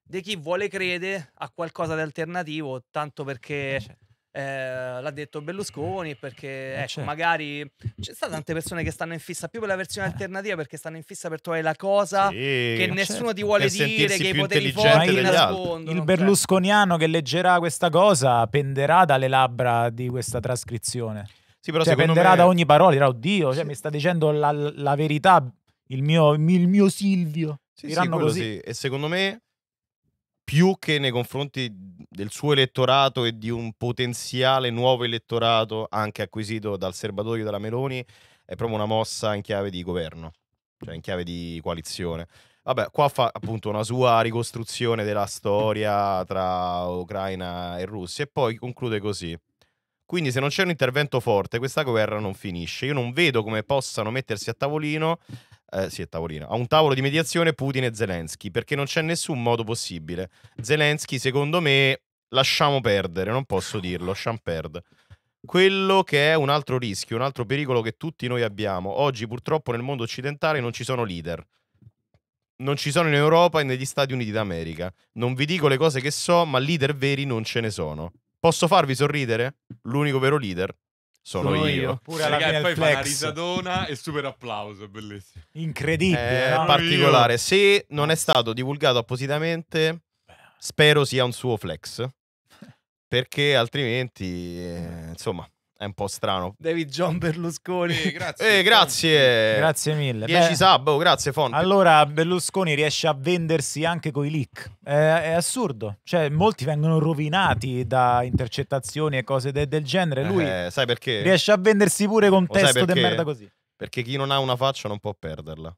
di chi vuole credere a qualcosa di alternativo tanto perché eh, certo eh, l'ha detto Berlusconi perché eh, ecco, certo. magari c'è stato tante persone che stanno in fissa più per la versione eh. alternativa perché stanno in fissa per trovare la cosa sì, che nessuno certo. ti vuole per dire che i poteri forti nascondono il cioè. berlusconiano che leggerà questa cosa penderà dalle labbra di questa trascrizione sì, però cioè, penderà me... da ogni parola dirà oddio cioè, mi sta dicendo la, la verità il mio, il mio Silvio sì, sì, così. Sì. e secondo me più che nei confronti del suo elettorato e di un potenziale nuovo elettorato anche acquisito dal serbatoio della Meloni, è proprio una mossa in chiave di governo, cioè in chiave di coalizione. Vabbè, qua fa appunto una sua ricostruzione della storia tra Ucraina e Russia e poi conclude così. Quindi se non c'è un intervento forte, questa guerra non finisce. Io non vedo come possano mettersi a tavolino eh, sì, è tavolino, a un tavolo di mediazione Putin e Zelensky, perché non c'è nessun modo possibile. Zelensky, secondo me, lasciamo perdere, non posso dirlo, lasciamo perdere. Quello che è un altro rischio, un altro pericolo che tutti noi abbiamo. Oggi purtroppo nel mondo occidentale non ci sono leader. Non ci sono in Europa e negli Stati Uniti d'America. Non vi dico le cose che so, ma leader veri non ce ne sono. Posso farvi sorridere? L'unico vero leader sono, sono io. io. Pure alla Ragazzi, poi flex. fa risadona e super applauso, bellissimo. Incredibile. È eh, no? particolare. Se non è stato divulgato appositamente, spero sia un suo flex. Perché altrimenti, eh, insomma, è un po' strano. David John Berlusconi. Eh, grazie. Eh, grazie. grazie. mille. 10 Beh, sub, oh, grazie Fonte. Allora Berlusconi riesce a vendersi anche coi leak. È, è assurdo. Cioè, molti vengono rovinati da intercettazioni e cose de del genere. Lui eh, sai perché? riesce a vendersi pure con testo di merda così. Perché chi non ha una faccia non può perderla.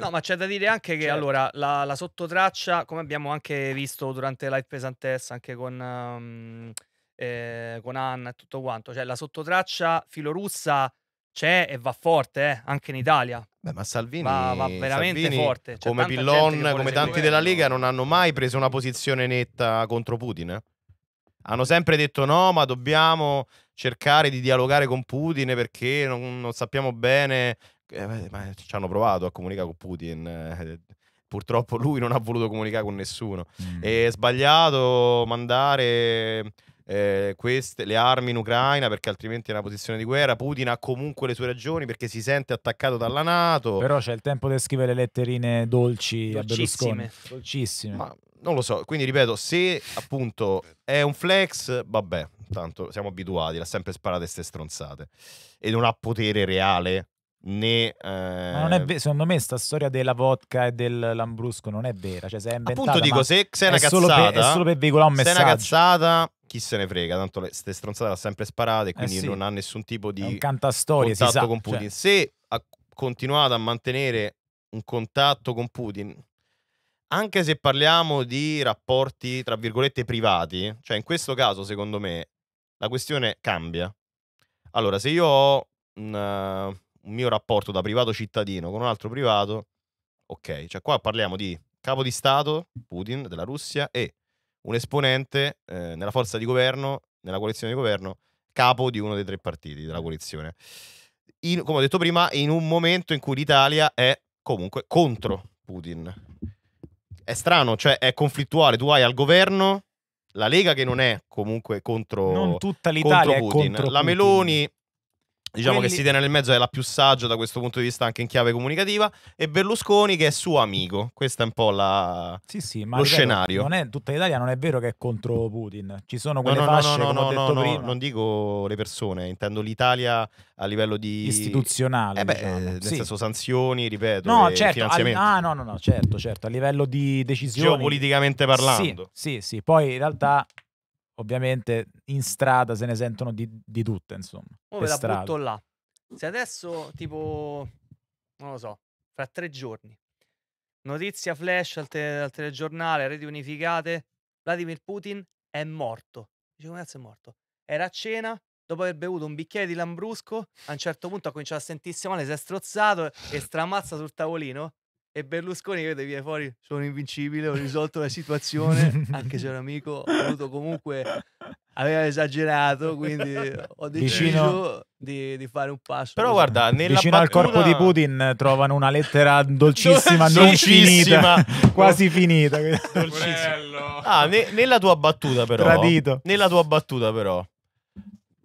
No, ma c'è da dire anche che certo. allora la, la sottotraccia, come abbiamo anche visto durante live pesantessa, anche con... Um, eh, con Anna e tutto quanto. Cioè, la sottotraccia filorussa c'è e va forte eh, anche in Italia. Beh, ma Salvini va, va veramente Salvini, forte. C'è come Pillon, come tanti della Lega, non hanno mai preso una posizione netta contro Putin. Eh? Hanno sempre detto no, ma dobbiamo cercare di dialogare con Putin perché non, non sappiamo bene. Eh, ma ci hanno provato a comunicare con Putin. Eh, purtroppo lui non ha voluto comunicare con nessuno. Mm. È sbagliato mandare eh, queste, le armi in Ucraina perché altrimenti è una posizione di guerra. Putin ha comunque le sue ragioni perché si sente attaccato dalla Nato. Però c'è il tempo di scrivere letterine dolci a Berlusconi. Dolcissime. Ma non lo so, quindi ripeto, se appunto è un flex, vabbè, tanto siamo abituati, l'ha sempre sparate queste stronzate. E non ha potere reale né... Eh... Ve- secondo me sta storia della vodka e del Lambrusco non è vera, cioè se è inventata... Appunto dico, se, sei una è cazzata... Solo per, è solo per un messaggio. Se è una cazzata, chi se ne frega, tanto le, ste stronzate l'ha sempre sparate e eh quindi eh sì. non ha nessun tipo di storie, contatto sa, con cioè Putin. Cioè. Se ha continuato a mantenere un contatto con Putin, anche se parliamo di rapporti, tra virgolette, privati, cioè in questo caso, secondo me, la questione cambia. Allora, se io ho... Una un mio rapporto da privato cittadino con un altro privato, ok, cioè qua parliamo di capo di Stato, Putin, della Russia, e un esponente eh, nella forza di governo, nella coalizione di governo, capo di uno dei tre partiti della coalizione. In, come ho detto prima, in un momento in cui l'Italia è comunque contro Putin. È strano, cioè è conflittuale. Tu hai al governo la Lega che non è comunque contro Non tutta l'Italia contro Putin. Contro la Putin. Meloni Diciamo Quelli... che si tiene nel mezzo, è la più saggia da questo punto di vista anche in chiave comunicativa, e Berlusconi che è suo amico. Questo è un po' la... sì, sì, lo ripeto, scenario. Non è, tutta l'Italia non è vero che è contro Putin, ci sono quelle no, no, fasce, no, no, no, no Non dico le persone, intendo l'Italia a livello di... Istituzionale. Eh beh, diciamo. Nel sì. senso sanzioni, ripeto, no, certo, a... Ah no, no, no, certo, certo, a livello di decisioni. Geopoliticamente parlando. Sì, sì, sì. poi in realtà ovviamente in strada se ne sentono di, di tutte, insomma. Ora ve la strada. butto là. Se adesso, tipo, non lo so, fra tre giorni, notizia flash al, te- al telegiornale, reti unificate, Vladimir Putin è morto. Dice, come cazzo è morto? Era a cena, dopo aver bevuto un bicchiere di lambrusco, a un certo punto ha cominciato a sentirsi male, si è strozzato e stramazza sul tavolino e Berlusconi vede viene fuori, sono invincibile, ho risolto la situazione, anche se un amico ho voluto comunque aveva esagerato, quindi ho deciso vicino... di, di, fare un passo. Però così. guarda, nella vicino battuta... al corpo di Putin trovano una lettera dolcissima, dolcissima. non finita, quasi finita. Ah, ne, nella tua battuta però. Tradito. Nella tua battuta però.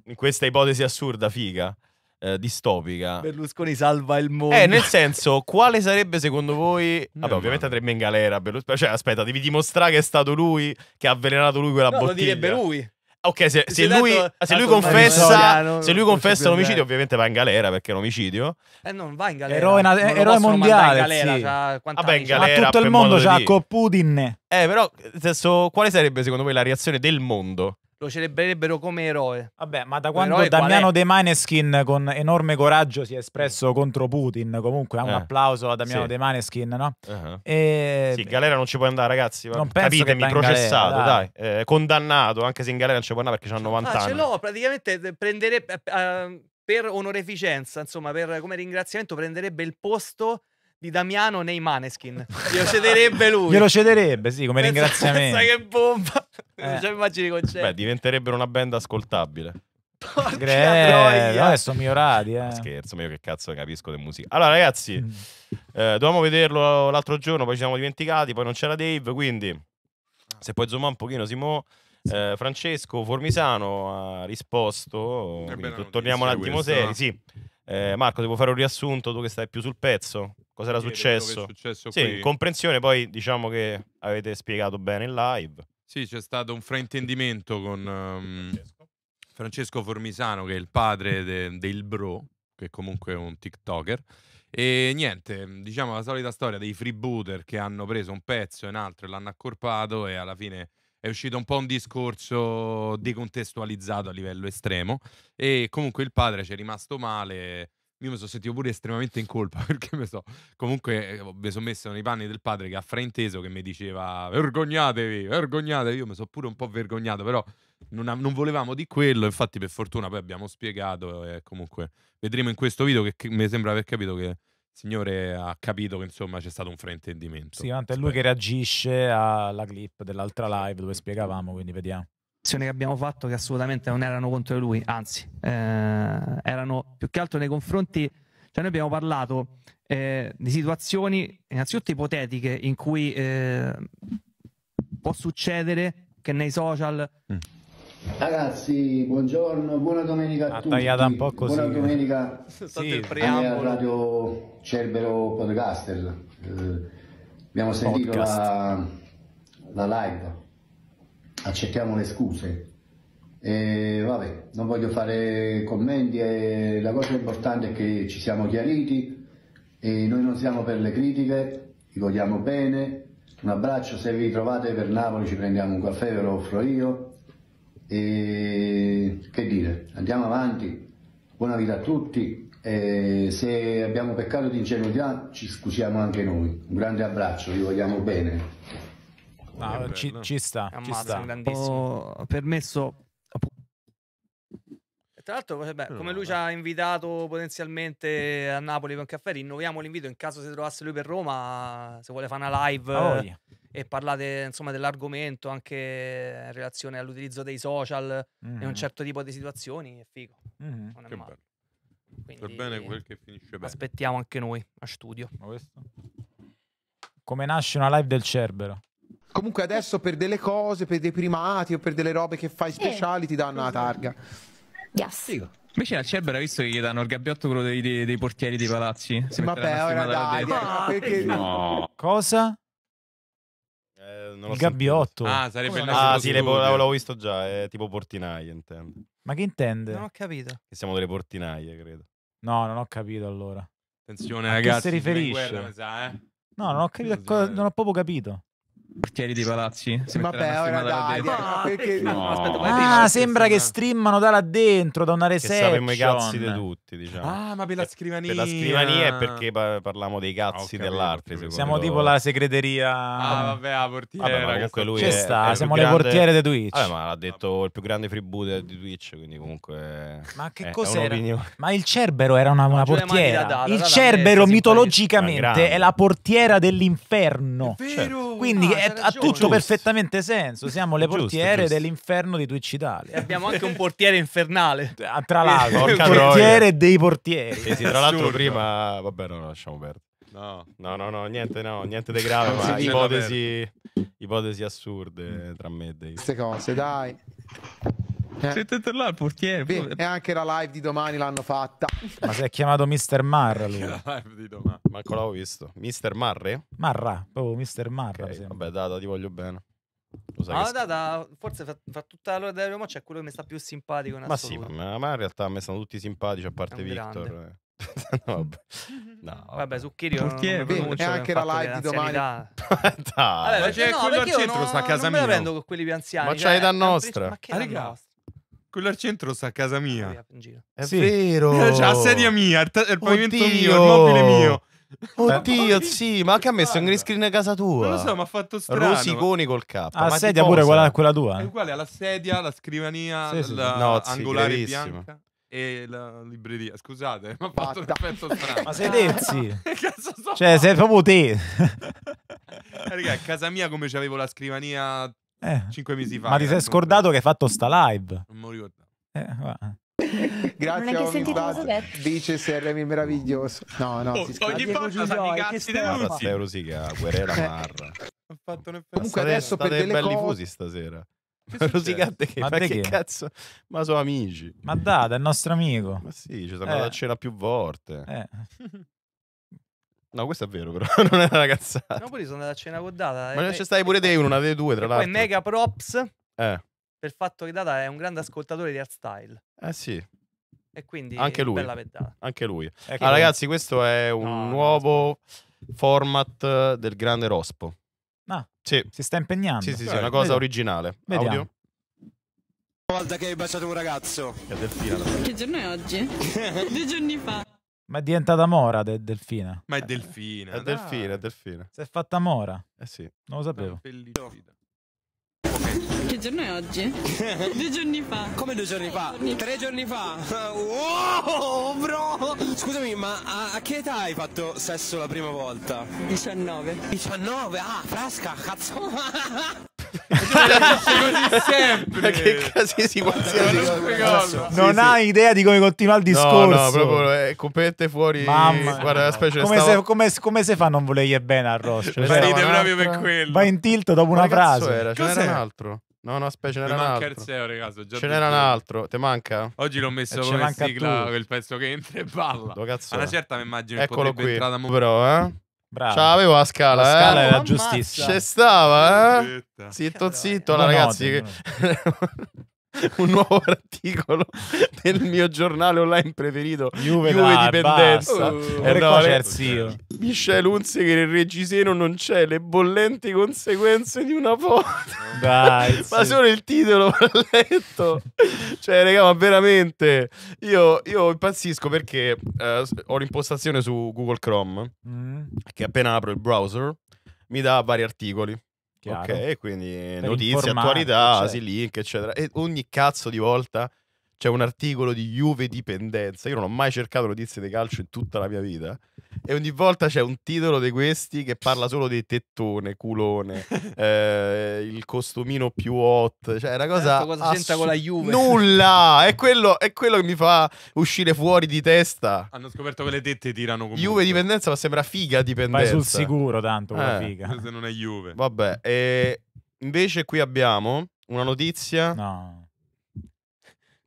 In questa ipotesi assurda, figa eh, distopica. Berlusconi salva il mondo. Eh, nel senso, quale sarebbe secondo voi? Vabbè, no, ovviamente andrebbe in galera. Berlusconi. Cioè, aspetta, devi dimostrare che è stato lui che ha avvelenato lui quella no, bottiglia. Lo direbbe lui. Ok, se, se, lui, dato, se, lui confessa, no, se, lui, confessa, l'omicidio, ovviamente va in galera perché è un omicidio. Eh, non va in galera. Eroe, eroe mondiale. In galera, sì. cioè, Vabbè, in galera, Ma tutto il mondo c'ha con Putin. Eh, però, senso, quale sarebbe secondo voi la reazione del mondo? lo celebrerebbero come eroe. Vabbè, ma da quando Damiano De Maneskin con enorme coraggio si è espresso mm. contro Putin, comunque, eh. un applauso a Damiano sì. De Maneskin, no? Uh -huh. e... Sì, in galera non ci puoi andare, ragazzi. Non capitemi, processato, galera, dai. dai. Eh, condannato, anche se in galera non ci puoi andare perché c'ha 90 ah, anni. ce l'ho, praticamente eh, prenderebbe... Eh, eh, per onoreficenza, insomma, per, come ringraziamento prenderebbe il posto di Damiano nei Maneskin. Glielo cederebbe lui. Glielo cederebbe, sì, come pensa, ringraziamento. Pensa che bomba. Eh. Cioè, immagini concerti. Beh, diventerebbero una band ascoltabile. Porca Gre- no, adesso migliorati, eh. Scherzo, ma io che cazzo capisco di musica. Allora, ragazzi, mm. eh, dovevamo vederlo l'altro giorno, poi ci siamo dimenticati, poi non c'era Dave, quindi se puoi zoomare un pochino, Simo... Eh, Francesco Formisano ha risposto. Torniamo un attimo seri. Sì. Eh, Marco, devo fare un riassunto, tu che stai più sul pezzo cosa era successo. successo sì, comprensione, poi diciamo che avete spiegato bene in live. Sì, c'è stato un fraintendimento con um, Francesco. Francesco. Formisano, che è il padre de, del Bro, che comunque è un TikToker. E niente, diciamo la solita storia dei freebooter che hanno preso un pezzo e un altro e l'hanno accorpato e alla fine è uscito un po' un discorso decontestualizzato a livello estremo e comunque il padre ci è rimasto male io mi sono sentito pure estremamente in colpa perché mi so, comunque eh, mi sono messo nei panni del padre che ha frainteso che mi diceva vergognatevi, vergognatevi, io mi sono pure un po' vergognato, però non, non, volevamo di quello, infatti per fortuna poi abbiamo spiegato e comunque vedremo in questo video che, che mi sembra aver capito che il signore ha capito che insomma c'è stato un fraintendimento. Sì, è lui che reagisce alla clip dell'altra live dove spiegavamo, quindi vediamo azioni che abbiamo fatto che assolutamente non erano contro lui, anzi, eh, erano più che altro nei confronti, cioè noi abbiamo parlato eh, di situazioni innanzitutto ipotetiche in cui eh, può succedere che nei social... Mm. Ragazzi, buongiorno, buona domenica a ha tutti. tagliata un po' così. Buona domenica sì. il preambolo. a Radio Cerbero Podcaster. Eh, abbiamo sentito la, la live accettiamo le scuse. E vabbè, non voglio fare commenti, e eh, la cosa importante è che ci siamo chiariti e noi non siamo per le critiche, vi vogliamo bene. Un abbraccio, se vi trovate per Napoli ci prendiamo un caffè, ve lo offro io. E che dire, andiamo avanti, buona vita a tutti. E se abbiamo peccato di ingenuità ci scusiamo anche noi. Un grande abbraccio, vi vogliamo bene. No, ci, ci, sta, Ammazza, ci sta. Ho permesso tra l'altro, beh, come lui ci ha invitato potenzialmente a Napoli per un caffè, rinnoviamo l'invito in caso si trovasse lui per Roma, se vuole fare una live oh, yeah. e parlate insomma dell'argomento anche in relazione all'utilizzo dei social mm-hmm. in un mm. certo tipo di situazioni, è figo. Mm-hmm. Non è che male. Quindi, bene quel che finisce bene. Aspettiamo anche noi a studio. Come nasce una live del Cerbero? Comunque adesso per delle cose, per dei primati o per delle robe che fai speciali eh. ti danno la targa. Yes. Figo. Invece a Cerbera visto che gli danno il gabbiotto quello dei, dei, dei portieri dei palazzi. Si Vabbè, ora dai, dai ah, perché... no. Cosa? Eh, il gabbiotto. Ah, sarebbe il Ah, sì, l'avevo visto già, è tipo portinaia, intendo. Ma che intende? Non ho capito. Che siamo delle portinaie, credo. No, non ho capito allora. Attenzione, a ragazzi. Che si riferisce? Guerra, sa, eh? No, non ho capito, non ho proprio capito portieri di palazzi. Si Vabbè, ora dai, no, perché... no. Aspetta, ah, sembra che streamano da là dentro, da una reception. Che sapemmo i cazzi di tutti, diciamo. Ah, ma per la cioè, scrivania. Per la scrivania è perché parliamo dei cazzi ah, dell'arte, Siamo tipo la segreteria... Ah, vabbè, la portiera. Vabbè, comunque lui C'è sta, siamo grande... le portiere di Twitch. Vabbè, ma l'ha detto il più grande freeboot di Twitch, quindi comunque... Ma che cos'era? Ma il Cerbero era una, una cioè, portiera. Da, il Cerbero mitologicamente è la portiera dell'inferno. Cioè, quindi ah, è ha tutto perfettamente senso. Siamo le portiere Giusto. dell'inferno di Twitch Italia. E abbiamo anche un portiere infernale. Ah, tra l'altro, il portiere dei portieri. Sì, sì, tra l'altro, prima, vabbè, non lo lasciamo perdere. No. no, no, no, niente, no, niente di grave, ma ipotesi, ipotesi assurde tra me e Dave. Queste cose, dai. Eh. Siete là il portiere. Beh, e anche la live di domani l'hanno fatta. Ma si è chiamato Mr. Marra lui. la live di domani. Manco l'avevo visto. Mr. Marre? Marra, proprio Mr. Marra. Okay, vabbè, Dada, ti voglio bene. Lo sai no, ah, Dada, forse fa, fa tutta l'ora della Roma c'è quello che mi sta più simpatico. ma sì, ma, ma, in realtà a me stanno tutti simpatici a parte Victor. no, vabbè. No, vabbè. su Kirio portiere, e anche la live di domani. vabbè, ma c'è no, quello al centro, non, sta a casa mia. Ma prendo con quelli più anziani. Ma cioè, c'hai da nostra. Ma che ah, da nostra? quello al centro sta a casa mia. È sì. vero. C'è cioè, la sedia mia, il, il pavimento Oddio. mio, il mobile mio. Oddio, sì, ma che ha messo un green screen a casa tua? Non lo so, ma ha fatto strano. Rosiconi col capo. Ah, la sedia pure quella, quella tua. È uguale alla sedia, la scrivania, sì, sì, la no, angolare bianca e la libreria. Scusate, ma ha fatto un effetto strano. Ma sei terzi? cioè, sei proprio te. Raga, a casa mia come c'avevo la scrivania eh. Cinque mesi fa. Ma ti sei scordato che hai fatto sta live? Non mi ricordo. Eh, va. Grazie a Omnibus dice Serremi meraviglioso. No, no, oh, si ogni volta sanno i cazzi dei russi. Sei rosica, guerrera eh. marra. Comunque adesso per delle belli fusi stasera. Rosicante che, ma, ma che, che cazzo? Ma sono amici. Ma dai, è il nostro amico. Ma sì, ci siamo eh. a cena più volte. Eh. No, questo è vero, però non è una cazzata. No, pure sono andato a cena con Data. Ma e... Eh, c'è eh, stai pure eh, te una delle due, tra l'altro. Poi mega props. Eh. Per il fatto che Data è un grande ascoltatore di hardstyle. Eh sì. E quindi anche lui. bella Anche lui. Ecco. Ah, ragazzi, questo è un no, nuovo format del grande Rospo. Ah, sì. Si sta impegnando. Sì, sì, sì, è una cosa Vediamo. originale. Vediamo. Audio. Una volta che hai baciato un ragazzo. Che, che giorno è oggi? Due giorni fa. Ma è diventata mora de- Delfina. Ma è Delfina. È Delfina, è Delfina. Si è fatta mora. Eh sì. Non lo sapevo. Che giorno è oggi? due giorni fa. Come due giorni fa? Giorni. Tre giorni fa. Wow, bro! Scusami, ma a, a, che età hai fatto sesso la prima volta? 19. 19? Ah, frasca, cazzo! sempre. Ma che casi si qualsiasi eh, cosa. Non sì, ha sì. idea di come continua il discorso. No, no proprio è eh, completamente fuori. Mamma Guarda, la specie come, stavo... se, come, come se fa a non volergli bene a roscio? Esatto. Cioè, ride proprio per quello. Va in tilt dopo una frase. Era? Ce n'era un altro. No, no, aspetta, ce n'era un altro. Erseo, ragazzo, ce n'era un altro. Te manca? Oggi l'ho messo eh, come sigla, quel pezzo che entra e balla. Una certa mi immagino Eccolo qui. Però, eh. Bravo. Ce l'avevo la scala, la eh. scala eh? era giustissima. Ci stava, eh? Zitto, zitto, allora, ragazzi. No, no. un nuovo articolo del mio giornale online preferito Juve, Juve dai, Dipendenza uh, eh, e no, ecco, c'è il zio cioè, Michel Hunziker il reggiseno non c'è le bollenti conseguenze di una foto dai, ma solo il titolo l'ho letto cioè raga ma veramente io, io impazzisco perché eh, ho l'impostazione su Google Chrome mm. che appena apro il browser mi dà vari articoli Chiaro. Ok, quindi per notizie, informare, attualità, cioè. asili link, eccetera. E ogni cazzo di volta c'è un articolo di Juve dipendenza. Io non ho mai cercato notizie di calcio in tutta la mia vita. E ogni volta c'è un titolo di questi che parla solo di tettone, culone, eh, il costumino più hot. Cioè, è una eh, cosa. Certo, cosa c'entra con la Juve? Nulla! È quello, è quello, che mi fa uscire fuori di testa. Hanno scoperto che le tette tirano comunque. Juve dipendenza, ma sembra figa dipendenza. Vai sul sicuro, tanto quella eh. figa. Se non è Juve. Vabbè, e invece qui abbiamo una notizia. No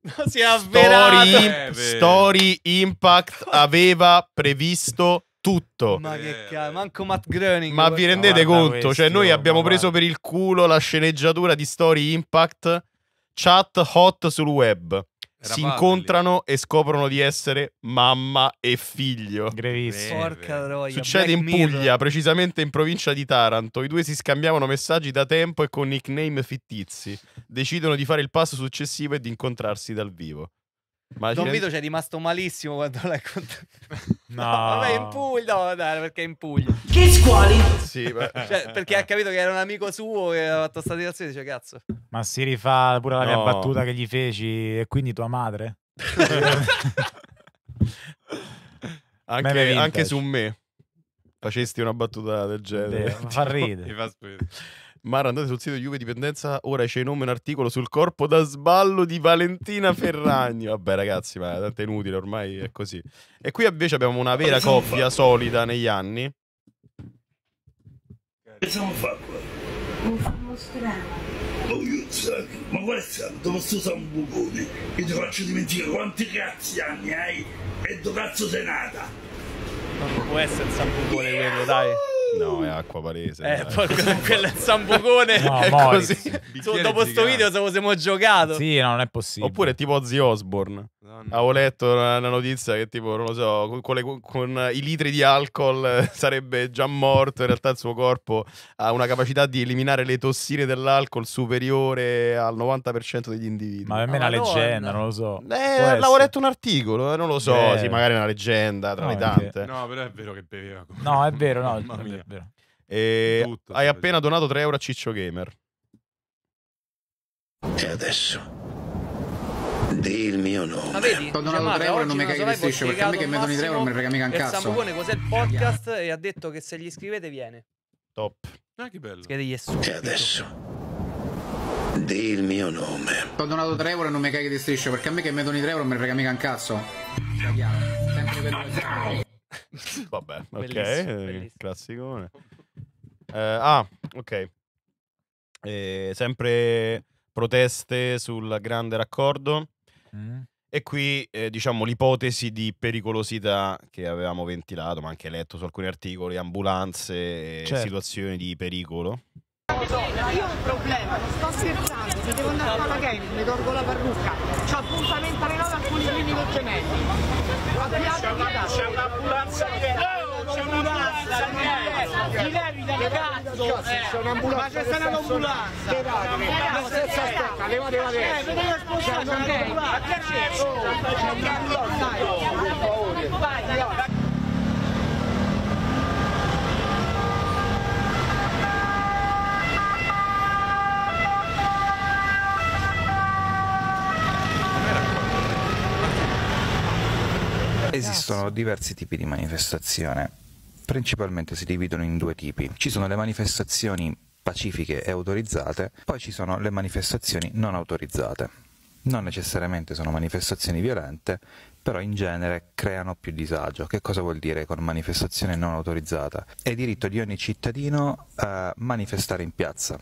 si è Story, eh, eh, Story Impact aveva previsto tutto. Ma che eh, cazzo, manco Matt Groening. Ma vi rendete conto? Cioè, questi, cioè, noi oh, abbiamo preso per il culo la sceneggiatura di Story Impact, chat hot sul web si incontrano e scoprono di essere mamma e figlio. Grevissimo. Porca roia. Succede in Puglia, precisamente in provincia di Taranto. I due si scambiavano messaggi da tempo e con nickname fittizi. Decidono di fare il passo successivo e di incontrarsi dal vivo. Ma Don Vito è rimasto malissimo quando l'hai contato. No. Vabbè, in Puglia, no, dai, perché in Puglia. Che squali! Sì, beh. Cioè, perché ha capito che era un amico suo che aveva fatto sta dichiarazione dice cazzo. Ma si rifà pure la mia battuta che gli feci e quindi tua madre? Meme Anche, vintage. anche su me. Facesti una battuta del genere. Beh, fa ridere. Mi fa specie. Mara, andate sul sito di Juve Dipendenza, ora c'è in nome un articolo sul corpo da sballo di Valentina Ferragni. Vabbè ragazzi, ma tanto è inutile, ormai è così. E qui invece abbiamo una vera coppia solida negli anni. Che Siamo qua Un fumo strano. Oh, io, ma guarda santo, ma sto un bucone che ti faccio dimenticare quanti cazzi anni hai e dove cazzo sei nata. Non può essere un sambucone quello, dai. No, è acqua palese. Eh, eh. poi quel zambocone no, è così. dopo sto video siamo giocato. Sì, no, non è possibile. Oppure tipo Ozzy Osbourne. Avevo letto una, una, notizia che tipo, non lo so, con, con, le, con i litri di alcol eh, sarebbe già morto, in realtà il suo corpo ha una capacità di eliminare le tossine dell'alcol superiore al 90% degli individui. Ma per me è una leggenda, non lo so. Eh, l'avevo letto un articolo, eh, non lo so, Beh. sì, magari è una leggenda tra no, le tante. No, però è vero che beveva. Come... No, è vero, no, Mamma mia. è vero. E Tutto, hai appena donato 3 euro a Ciccio Gamer. E adesso Dì il mio nome. Ma vedi, ho donato 3 e non mi caga striscio, perché a me che mi i 3 non mi frega mica un cazzo. Sapone cos'è il podcast e ha detto che se gli iscrivete viene. Top. Ah, che bello. Scrivetegli E adesso... Dì il mio nome. Ho donato 3 e non mi caga di striscio, perché a me che mi danno i 3 non mi frega mica un cazzo. Vabbè, ok, eh, classicone. Eh, ah, ok. Eh, sempre proteste sul grande raccordo. Mm. E qui eh, diciamo l'ipotesi di pericolosità che avevamo ventilato, ma anche letto su alcuni articoli, ambulanze, certo. situazioni di pericolo. Io ho un problema, non sto scherzando, se devo andare a Malagheni mi tolgo la parrucca, ho appuntamento alle 9 al Policlinico Gemelli. C'è un'ambulanza che un'ambulanza, mi levi dal cazzo, ma c'è stata un'ambulanza. Senza eh, stacca, levate, levate. Eh, vedi la spostata, a piacere. Vai, vai. Esistono diversi tipi di manifestazione principalmente si dividono in due tipi. Ci sono le manifestazioni pacifiche e autorizzate, poi ci sono le manifestazioni non autorizzate. Non necessariamente sono manifestazioni violente, però in genere creano più disagio. Che cosa vuol dire con manifestazione non autorizzata? È diritto di ogni cittadino a eh, manifestare in piazza.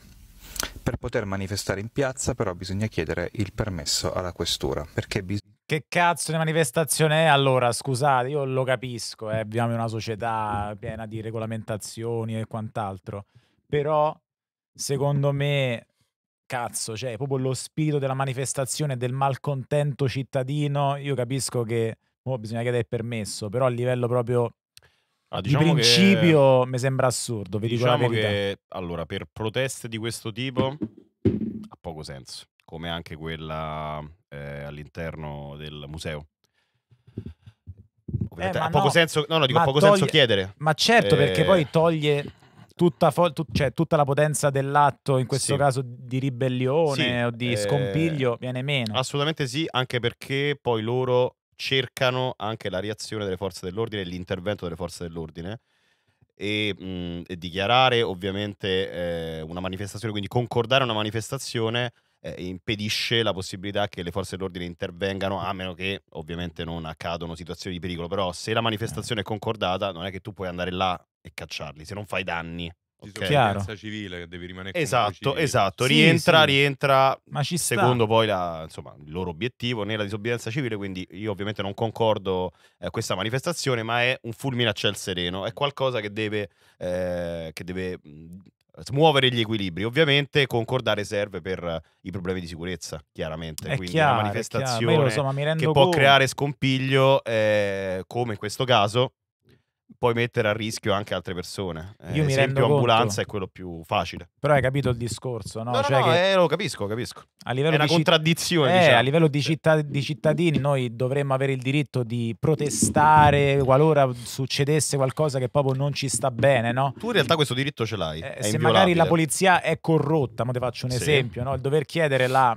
Per poter manifestare in piazza però bisogna chiedere il permesso alla questura, perché bisogna che cazzo di manifestazione è allora? Scusate, io lo capisco, eh, viviamo in una società piena di regolamentazioni e quant'altro, però secondo me, cazzo, cioè proprio lo spirito della manifestazione del malcontento cittadino, io capisco che oh, bisogna chiedere permesso, però a livello proprio ah, diciamo di principio che... mi sembra assurdo, vi diciamo dico la diciamo verità. Che, allora, per proteste di questo tipo ha poco senso come anche quella eh, all'interno del museo. eh, ha poco no, senso, no, no, dico, poco toglie, senso chiedere. Ma certo, eh, perché poi toglie tutta, fo- tu, cioè, tutta, la potenza dell'atto, in questo sì. caso di ribellione sì, o di eh, scompiglio, viene meno. Assolutamente sì, anche perché poi loro cercano anche la reazione delle forze dell'ordine l'intervento delle forze dell'ordine. E, mh, mm, e dichiarare ovviamente eh, una manifestazione, quindi concordare una manifestazione eh, impedisce la possibilità che le forze dell'ordine intervengano, a meno che ovviamente non accadano situazioni di pericolo. Però se la eh. manifestazione è concordata, non è che tu puoi andare là e cacciarli, se non fai danni. Ci okay. Chiaro. civile che devi rimanere esatto, esatto. Sì, rientra, sì. rientra Ma ci secondo poi la, insomma, il loro obiettivo nella disobbedienza civile. Quindi io ovviamente non concordo eh, questa manifestazione, ma è un fulmine a ciel sereno, è qualcosa che deve, eh, che deve smuovere gli equilibri. Ovviamente concordare serve per eh, i problemi di sicurezza, chiaramente. È Quindi chiaro, una manifestazione so, che conto. può creare scompiglio, eh, come in questo caso, puoi mettere a rischio anche altre persone. Eh, Io eh, mi esempio, rendo ambulanza conto. è quello più facile. Però hai capito il discorso, no? no, cioè no, no eh, lo capisco, capisco. A è una contraddizione. Eh, diciamo. A livello di, cittad di, cittadini noi dovremmo avere il diritto di protestare qualora succedesse qualcosa che proprio non ci sta bene, no? Tu in realtà questo diritto ce l'hai. Eh, se magari la polizia è corrotta, ma ti faccio un sì. esempio, no? Il dover chiedere la,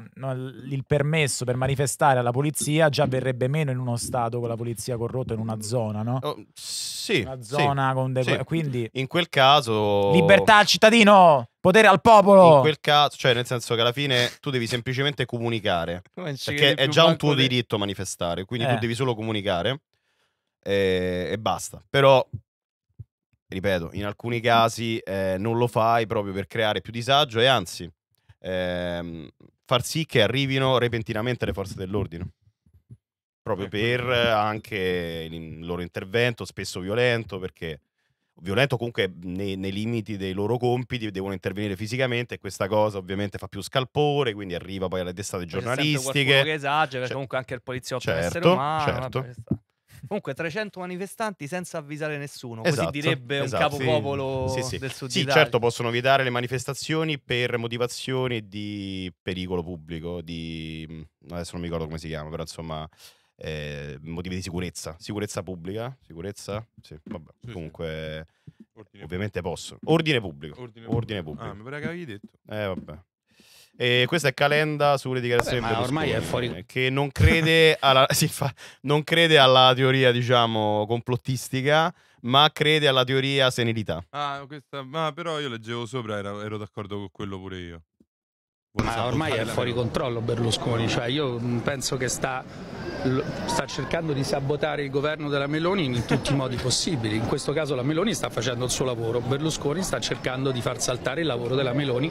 il permesso per manifestare alla polizia già verrebbe meno in uno stato con la polizia corrotta in una zona, no? Oh, sì, una zona sì, con dei... Sì. Quindi... In quel caso... Libertà al cittadino! Potere al popolo! In quel caso, cioè nel senso che alla fine tu devi semplicemente comunicare. perché è già un tuo di... diritto manifestare, quindi eh. tu devi solo comunicare e, eh, e basta. Però ripeto, in alcuni casi eh, non lo fai proprio per creare più disagio e anzi ehm, far sì che arrivino repentinamente le forze dell'ordine proprio per anche il loro intervento, spesso violento, perché violento comunque nei, nei, limiti dei loro compiti, devono intervenire fisicamente e questa cosa ovviamente fa più scalpore, quindi arriva poi alle testate giornalistiche. Che esagera, cioè, comunque anche il poliziotto certo, essere umano. Certo. Comunque 300 manifestanti senza avvisare nessuno, esatto, così direbbe esatto, un capopopolo sì, sì, sì. del sud Sì, Italia. certo, possono vietare le manifestazioni per motivazioni di pericolo pubblico, di adesso non mi ricordo come si chiama, però insomma eh, motivi di sicurezza, sicurezza pubblica, sicurezza, sì, vabbè, sì, comunque sì. ovviamente posso. Ordine pubblico. Ordine, Ordine pubblico. pubblico. Ah, mi pare che avevi detto. Eh, vabbè. E questa è Calenda sulle dichiarazioni Vabbè, ma ormai è fuori eh, che non crede, alla, fa, non crede alla teoria, diciamo, complottistica, ma crede alla teoria senilità. Ah, questa, ma però io leggevo sopra, era, ero d'accordo con quello pure io. Ma ormai è fuori controllo Berlusconi, cioè io penso che sta, sta, cercando di sabotare il governo della Meloni in tutti i modi possibili. In questo caso la Meloni sta facendo il suo lavoro, Berlusconi sta cercando di far saltare il lavoro della Meloni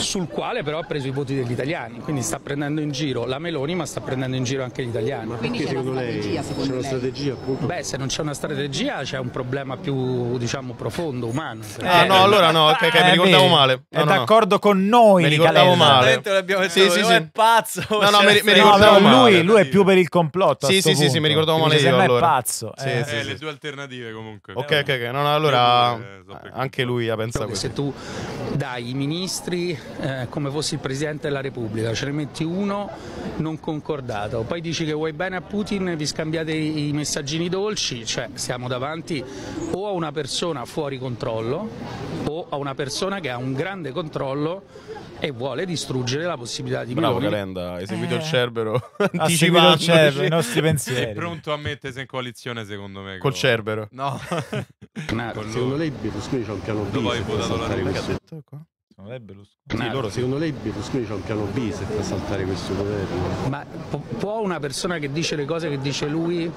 sul quale però ha preso i voti degli italiani, quindi sta prendendo in giro la Meloni ma sta prendendo in giro anche gli italiani. Ma perché secondo lei c'è una strategia? Appunto? Beh, se non c'è una strategia c'è un problema più diciamo profondo, umano. Ah no, eh, allora no, ok, okay eh, mi ricordavo eh, male. No, è no, d'accordo no. con noi. Mi ricordavo male. Detto, sì, sì, sì. è pazzo. No, no, mi, ricordavo male. Lui, lui è più per il complotto. Sì, sì, punto. sì, mi ricordavo male io allora. è pazzo. Sì, eh, sì, sì, le due alternative comunque. Ok, ok, ok. No, no, allora anche lui ha pensato questo. Se tu dai i ministri eh, come fossi il Presidente della Repubblica, ce ne metti uno non concordato, poi dici che vuoi bene a Putin, vi scambiate i messaggini dolci, cioè siamo davanti o a una persona fuori controllo o a una persona che ha un grande controllo e vuole distruggere la possibilità di Bravo milioni. Calenda, hai seguito eh. il Cerbero anticipando il Cerbero, i nostri pensieri. È pronto a mettersi in coalizione secondo me. Col Cerbero. No. no. Con secondo lei Berlusconi c'è un piano B. Dopo aver votato la ricaduta. Non è Berlusconi. Sì, loro, secondo lei Berlusconi c'ha un piano B se fa saltare questo governo. Ma può una persona che dice le cose che dice lui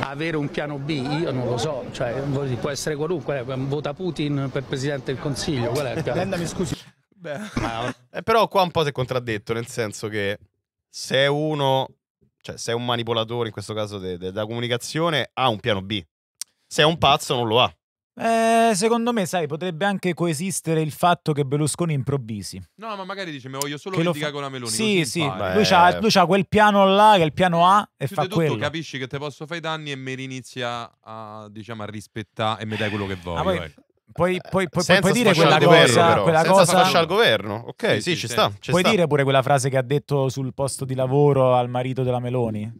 avere un piano B? Io non lo so, cioè, può essere qualunque, eh, vota Putin per Presidente del Consiglio, qual è il piano? Lenda, scusi. Beh, eh, però qua un po' si è contraddetto, nel senso che se uno, cioè se è un manipolatore, in questo caso della comunicazione, ha un piano B. Se è un pazzo non lo ha. Eh, secondo me, sai, potrebbe anche coesistere il fatto che Berlusconi improvvisi. No, ma magari dice, me voglio solo che litigare fa... con la Meloni. Sì, sì, lui ha, lui ha, quel piano là, che è il piano A, e Più fa tutto, quello. capisci che te posso fare i danni e mi li inizia a, diciamo, a rispettare e mi dai quello che voglio. Ah, poi, ecco. Puoi, puoi, puoi, puoi dire quella cosa, quella senza cosa... sfasciare il governo. Ok, sì, sì, sì ci sta. Ci puoi sta. dire pure quella frase che ha detto sul posto di lavoro al marito della Meloni?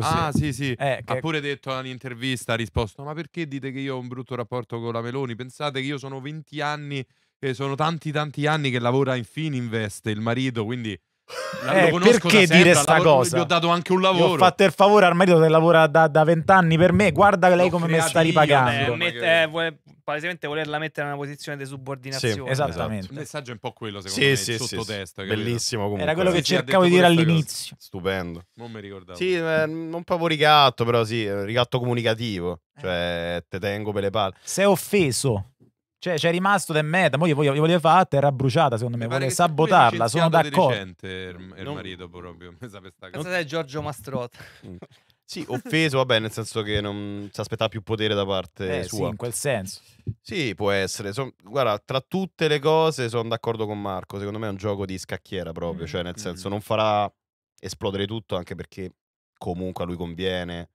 Ah, sì, sì. Eh, che... Ha pure detto all'intervista, ha risposto: Ma perché dite che io ho un brutto rapporto con la Meloni? Pensate che io sono 20 anni, e eh, sono tanti, tanti anni che lavora in Fininvest il marito, quindi eh, perché dire sta cosa? Gli ho dato anche un lavoro. Gli ho fatto il favore al marito che lavora da vent'anni per me. Guarda lei come mi sta ripagando. Io, eh, mette, eh, vuole, palesemente volerla mettere in una posizione di subordinazione. Sì, esattamente. Esatto. Il messaggio è un po' quello, secondo sì, me, sì, sottotesto. Sì, bellissimo comunque. Era quello che cercavo di dire all'inizio. Cosa. Stupendo. Non mi ricordavo. Sì, eh, non proprio ricatto, però sì, eh, ricatto comunicativo. Cioè, eh. te tengo per le palle. Sei offeso. Cioè, c'è rimasto del merda. Poi io voglio, voglio fatta, era bruciata, secondo me. Vuole sabotarla, sono d'accordo. Di recente, il, il non... marito proprio. Cosa sei Giorgio Mastrota? Mm. Sì, offeso, vabbè, nel senso che non si aspettava più potere da parte eh, sua. Sì, in quel senso. Sì, può essere. Son, guarda, tra tutte le cose sono d'accordo con Marco. Secondo me è un gioco di scacchiera proprio, mm. cioè nel mm. senso non farà esplodere tutto anche perché comunque a lui conviene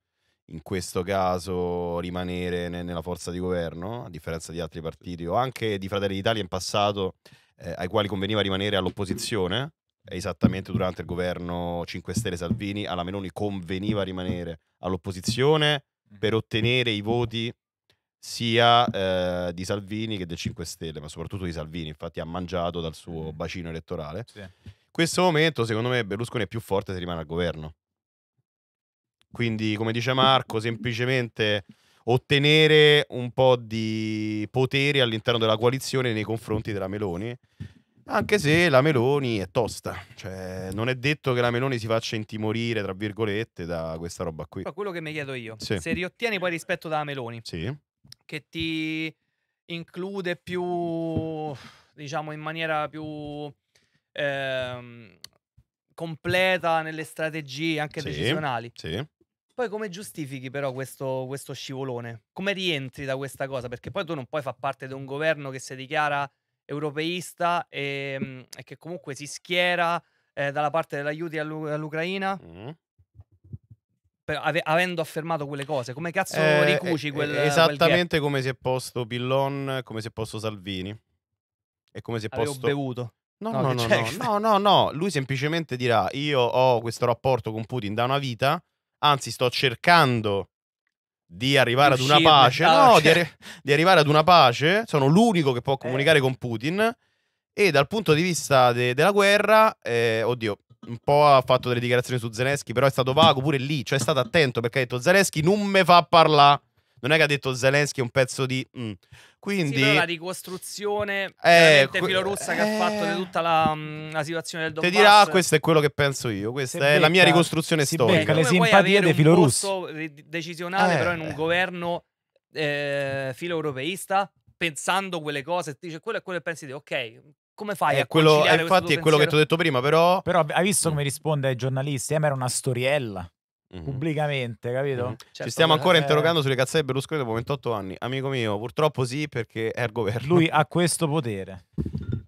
in questo caso rimanere ne nella forza di governo, a differenza di altri partiti o anche di Fratelli d'Italia in passato, eh, ai quali conveniva rimanere all'opposizione, esattamente durante il governo 5 Stelle Salvini, alla Meloni conveniva rimanere all'opposizione mm. per ottenere i voti sia eh, di Salvini che del 5 Stelle, ma soprattutto di Salvini, infatti ha mangiato dal suo mm. bacino elettorale. Sì. In questo momento, secondo me, Berlusconi è più forte se rimane al governo. Quindi, come dice Marco, semplicemente ottenere un po' di potere all'interno della coalizione nei confronti della Meloni. Anche se la Meloni è tosta, cioè non è detto che la Meloni si faccia intimorire, tra virgolette, da questa roba qui. Ma quello che mi chiedo io, sì. se riottieni poi rispetto dalla Meloni, sì. che ti include più, diciamo, in maniera più ehm, completa nelle strategie anche sì. decisionali, poi come giustifichi però questo, questo scivolone? Come rientri da questa cosa? Perché poi tu non puoi far parte di un governo che si dichiara europeista e, ehm, e che comunque si schiera eh, dalla parte dell'aiuto all'U- all'Ucraina. Mm. ave- avendo affermato quelle cose, come cazzo Eh, eh ricuci eh, quel quel esattamente come si è posto Pillon, come si è posto Salvini e come si è Avevo posto bevuto. No, No, no, no, no, no, no, no, lui semplicemente dirà io ho questo rapporto con Putin da una vita, anzi sto cercando di arrivare ad una pace, no, no di, cioè arri- di, arrivare ad una pace, sono l'unico che può eh. comunicare eh. con Putin e dal punto di vista de- della guerra, eh, oddio, un po' ha fatto delle dichiarazioni su Zelensky, però è stato vago pure lì, cioè è stato attento perché ha detto Zelensky non me fa parlare non è che ha detto Zelensky è un pezzo di... Mm. Quindi... Sì, la ricostruzione eh, que- filorussa eh, che ha fatto di eh. tutta la, mm, la, situazione del Donbass. Ti dirà, questo è quello che penso io, questa se è becca, la mia ricostruzione storica. Becca, le simpatie dei filorussi. decisionale eh, però in un eh. governo eh, filoeuropeista pensando quelle cose, dice quello e quello e pensi di ok, come fai è a quello, Infatti è quello pensiero? che ti ho detto prima, però... Però hai visto mm. come risponde ai giornalisti? Eh, ma era una storiella. Mm-hmm. pubblicamente, capito? Mm-hmm. Certo, Ci stiamo ancora eh... interrogando sulle cazze di Berlusconi dopo 28 anni. Amico mio, purtroppo sì, perché è il governo. Lui ha questo potere.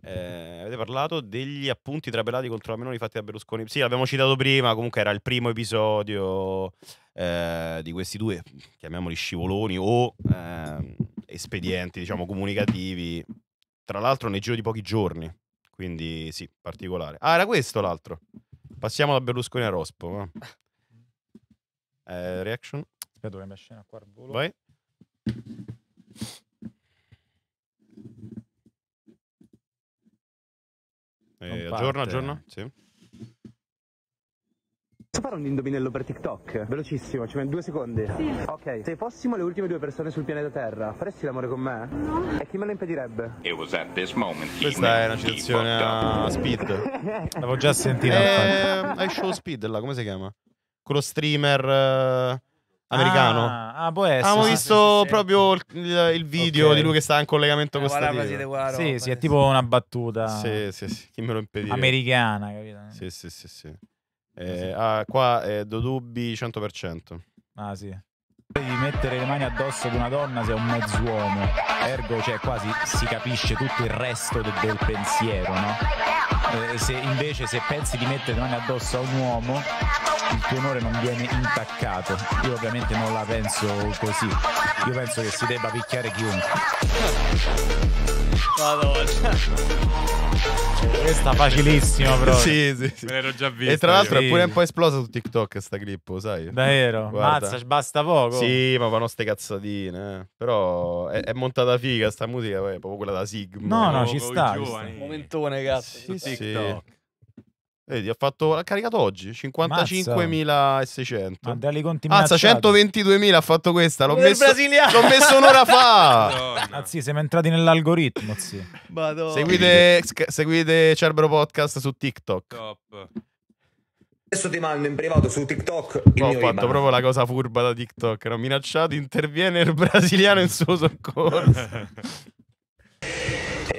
Eh, avete parlato degli appunti trapelati contro la Meloni fatti da Berlusconi. Sì, l'abbiamo citato prima, comunque era il primo episodio eh, di questi due, chiamiamoli scivoloni o ehm, espedienti, diciamo, comunicativi. Tra l'altro nel giro di pochi giorni. Quindi sì, particolare. Ah, era questo l'altro. Passiamo da Berlusconi a Rospo. Eh, reaction. Aspetta, dobbiamo la scena qua al volo. Vai. Eh, aggiorna, aggiorna. Sì. Posso fare un indovinello per TikTok? Velocissimo, ci metto due secondi. Sì. Ok, se fossimo le ultime due persone sul pianeta Terra, faresti l'amore con me? No. E chi me lo impedirebbe? It was at this moment Questa è una citazione a Speed. L'avevo già sentita. Eh, I Show Speed, là, come si chiama? quello streamer eh, americano. Ah, ah, può essere. Abbiamo sì, visto sì, sì, proprio il, il video okay. di lui che sta in collegamento eh, con Stadio. Sì, sì, è tipo una battuta. Sì, sì, sì. Chi me lo impediva? Americana, capito? Sì, sì, sì, sì. Eh, ah, qua è Dodubbi 100%. Ah, sì. Di mettere le mani addosso ad una donna se è un mezzuomo, ergo cioè quasi si capisce tutto il resto de del pensiero, no? Eh, se invece se pensi di mettere le mani addosso a un uomo il tuo onore non viene intaccato. Io ovviamente non la penso così. Io penso che si debba picchiare chiunque. Madonna. Questa facilissima proprio. sì, sì, sì. Me l'ero già vista. E tra l'altro sì. è pure un po' esplosa su TikTok sta clip, sai? Davvero? Guarda. Mazza, basta poco. Sì, ma fanno ste cazzatine. Eh. Però è, è, montata figa sta musica, poi, proprio quella da Sigma. No, no, no ci sta. Un Momentone, cazzo. Sì, TikTok. Sì. Vedi, ha fatto. L'ha caricato oggi 55.600. Ma dai conti Mazza, 122.000 ha fatto questa. L'ho messo, l'ho messo un'ora fa. Ah, sì, siamo entrati nell'algoritmo. Sì. Seguite, seguite Cerbero Podcast su TikTok. Top. Adesso ti mando in privato su TikTok. No, ho fatto Iban. proprio la cosa furba da TikTok. Era minacciato, interviene il brasiliano in suo soccorso.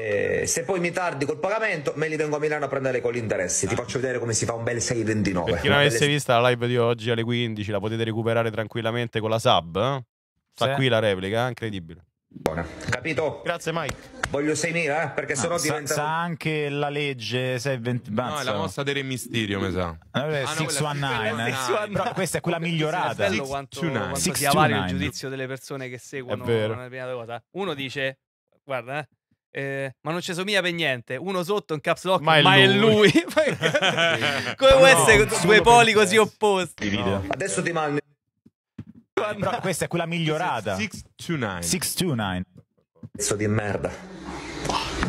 Eh, se poi mi tardi col pagamento me li vengo a Milano a prendere con gli interessi. Ti ah. faccio vedere come si fa un bel 629. Per chi non avesse vista la live di oggi alle 15, la potete recuperare tranquillamente con la sub. Eh? Sta sì. qui la replica, eh? incredibile. Buona. Capito? Grazie Mike. Voglio 6.000 eh? perché ah, sennò no, diventa... Sa anche la legge 620... No, è la mossa del Re Mysterio, mi sa. Eh, vabbè, ah, 619. No, questa è quella migliorata. Bello quanto, quanto sia vario il giudizio delle persone che seguono una determinata cosa. Uno dice, guarda, eh, eh, ma non ci somiglia per niente. Uno sotto un caps lock, ma è ma lui. È lui. Come no, può essere due poli così opposti? No. Adesso ti mando. Però questa è quella migliorata. 629. 629. Pezzo di merda.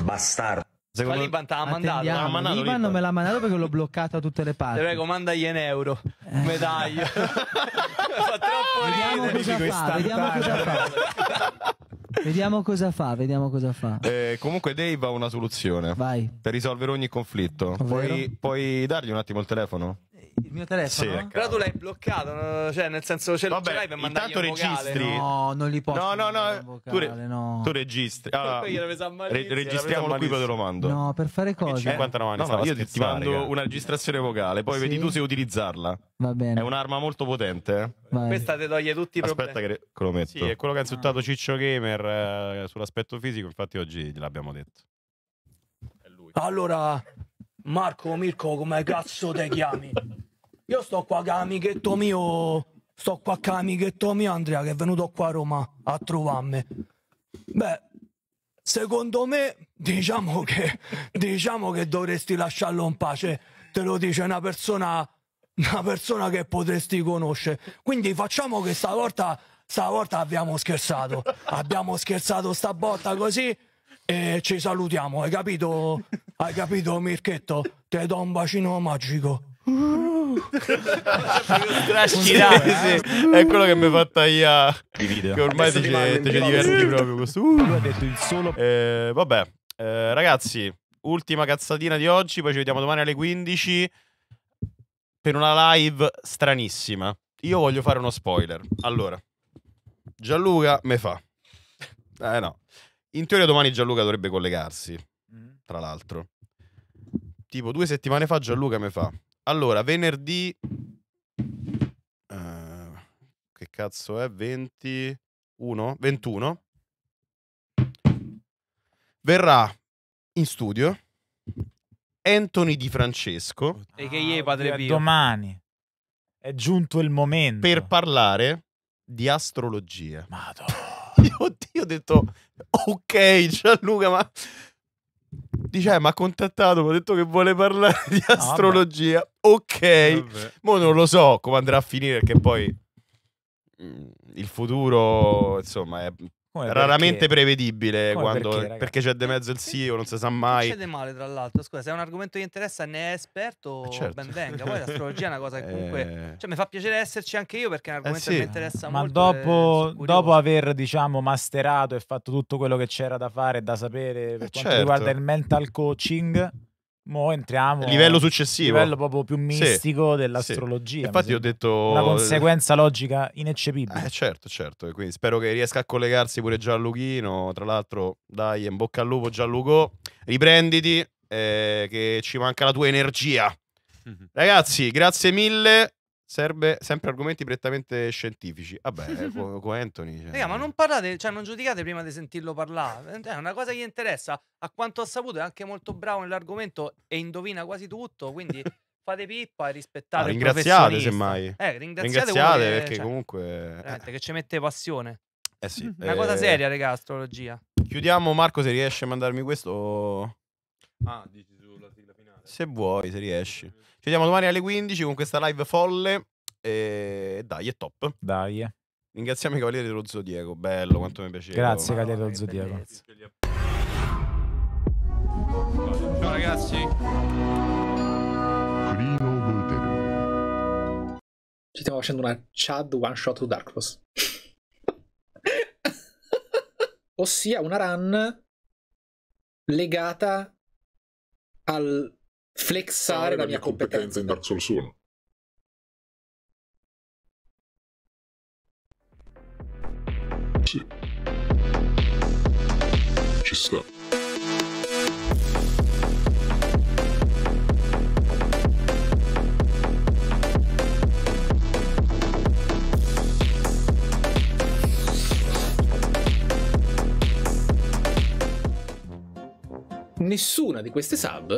Bastardo. Secondo Liban te l'ha mandato. L'ha mandato Liban, non me l'ha mandato perché l'ho bloccato a tutte le parti. Prego, mandagli in euro. Un medaglio. Eh. fa troppo vediamo ridere. Cosa fa, vediamo cosa fa. Vediamo cosa fa, vediamo cosa fa. Eh, comunque Dave ha una soluzione. Vai. Per risolvere ogni conflitto. Puoi, puoi dargli un attimo il telefono? il mio telefono. Sì, Però tu l'hai bloccato, cioè nel senso c'è Vabbè, l'hai per mandargli un registri. No, non li posso. No, no, no. Vocale, tu, re- no. tu registri. Allora, re- registriamolo qui poi te lo mando. No, per fare cosa? 59 anni. No, no, io ti, mando ragazzi. una registrazione vocale, poi sì? vedi tu se utilizzarla. Va bene. È un'arma molto potente. Eh. Vai. Questa te toglie tutti i problemi. Aspetta che, che lo metto. Sì, è quello che ha insultato ah. Ciccio Gamer eh, sull'aspetto fisico, infatti oggi gliel'abbiamo detto. Allora, Marco, Mirko, come cazzo te chiami? Io sto qua che amichetto mio, sto qua che amichetto mio Andrea che è venuto qua a Roma a trovarmi. Beh, secondo me diciamo che, diciamo che dovresti lasciarlo in pace, te lo dice una persona, una persona che potresti conoscere. Quindi facciamo che stavolta, stavolta abbiamo scherzato, abbiamo scherzato sta stavolta così e ci salutiamo, hai capito? Hai capito Mirchetto? Te do un bacino magico. Trascinare, sì. È quello che mi fa tagliare. Che ormai ti ci diverti proprio questo. Uh. Solo... Eh, vabbè, eh, ragazzi, ultima cazzatina di oggi, poi ci vediamo domani alle 15 per una live stranissima. Io voglio fare uno spoiler. Allora, Gianluca me fa. Eh no. In teoria domani Gianluca dovrebbe collegarsi, mm. tra l'altro. Tipo due settimane fa Gianluca mi fa. Allora, venerdì... Uh, che cazzo è? 21? 21? Verrà in studio Anthony Di Francesco. E che ieri padre Pio. Domani. È giunto il momento. Per parlare di astrologia. Madonna. Io, oddio, ho detto, ok Gianluca, ma... Dice, eh, mi ha contattato, mi ha detto che vuole parlare di ah, astrologia. Ah, ok, Vabbè. non lo so come andrà a finire perché poi mm, il futuro, insomma, è come Raramente perché? prevedibile Come quando, perché, c'è di mezzo il CEO, non si sa mai. C'è male, tra l'altro. Scusa, se è un argomento che interessa, ne è esperto, eh certo. ben venga. Poi l'astrologia è una cosa che eh. comunque. Cioè, mi fa piacere esserci anche io perché è un eh, argomento eh sì. che mi interessa Ma molto. Ma eh, dopo, dopo, aver, diciamo, masterato e fatto tutto quello che c'era da fare e da sapere per eh quanto certo. riguarda il mental coaching Mo entriamo a livello successivo, livello proprio più mistico sì, dell'astrologia. Sì. Infatti, ho detto una conseguenza logica ineccepibile. Eh, certo, certo. Quindi spero che riesca a collegarsi pure Gianluchino. Tra l'altro, dai, in bocca al lupo, Gianluco. Riprenditi, eh, che ci manca la tua energia. Mhm. Ragazzi, grazie mille serve sempre argomenti prettamente scientifici. Vabbè, eh, con co Anthony. Cioè... Raga, ma eh. non parlate, cioè non giudicate prima di sentirlo parlare. Eh, è una cosa che gli interessa. A quanto ha saputo, è anche molto bravo nell'argomento e indovina quasi tutto. Quindi fate pippa e rispettate. Ah, ringraziate semmai. Eh, ringraziate, ringraziate perché cioè, comunque. Eh. Che ci mette passione. Eh sì. Una eh... cosa seria, raga, astrologia. Chiudiamo, Marco, se riesci a mandarmi questo. Ah, dici tu sigla finale. Se vuoi, se riesci vediamo domani alle 15 con questa live folle. E dai, è top. Dai. Ringraziamo i Cavalieri dello Zodiaco. Bello, quanto mi piaceva. Grazie, ma... Cavalieri dello Zodiaco. Ciao ragazzi. Ci stiamo facendo una Chad One Shot to Darkness. Ossia una run legata al flexare la, la mia competenza. competenza in Dark Souls 1. Sì. Ci sta. Nessuna di queste sub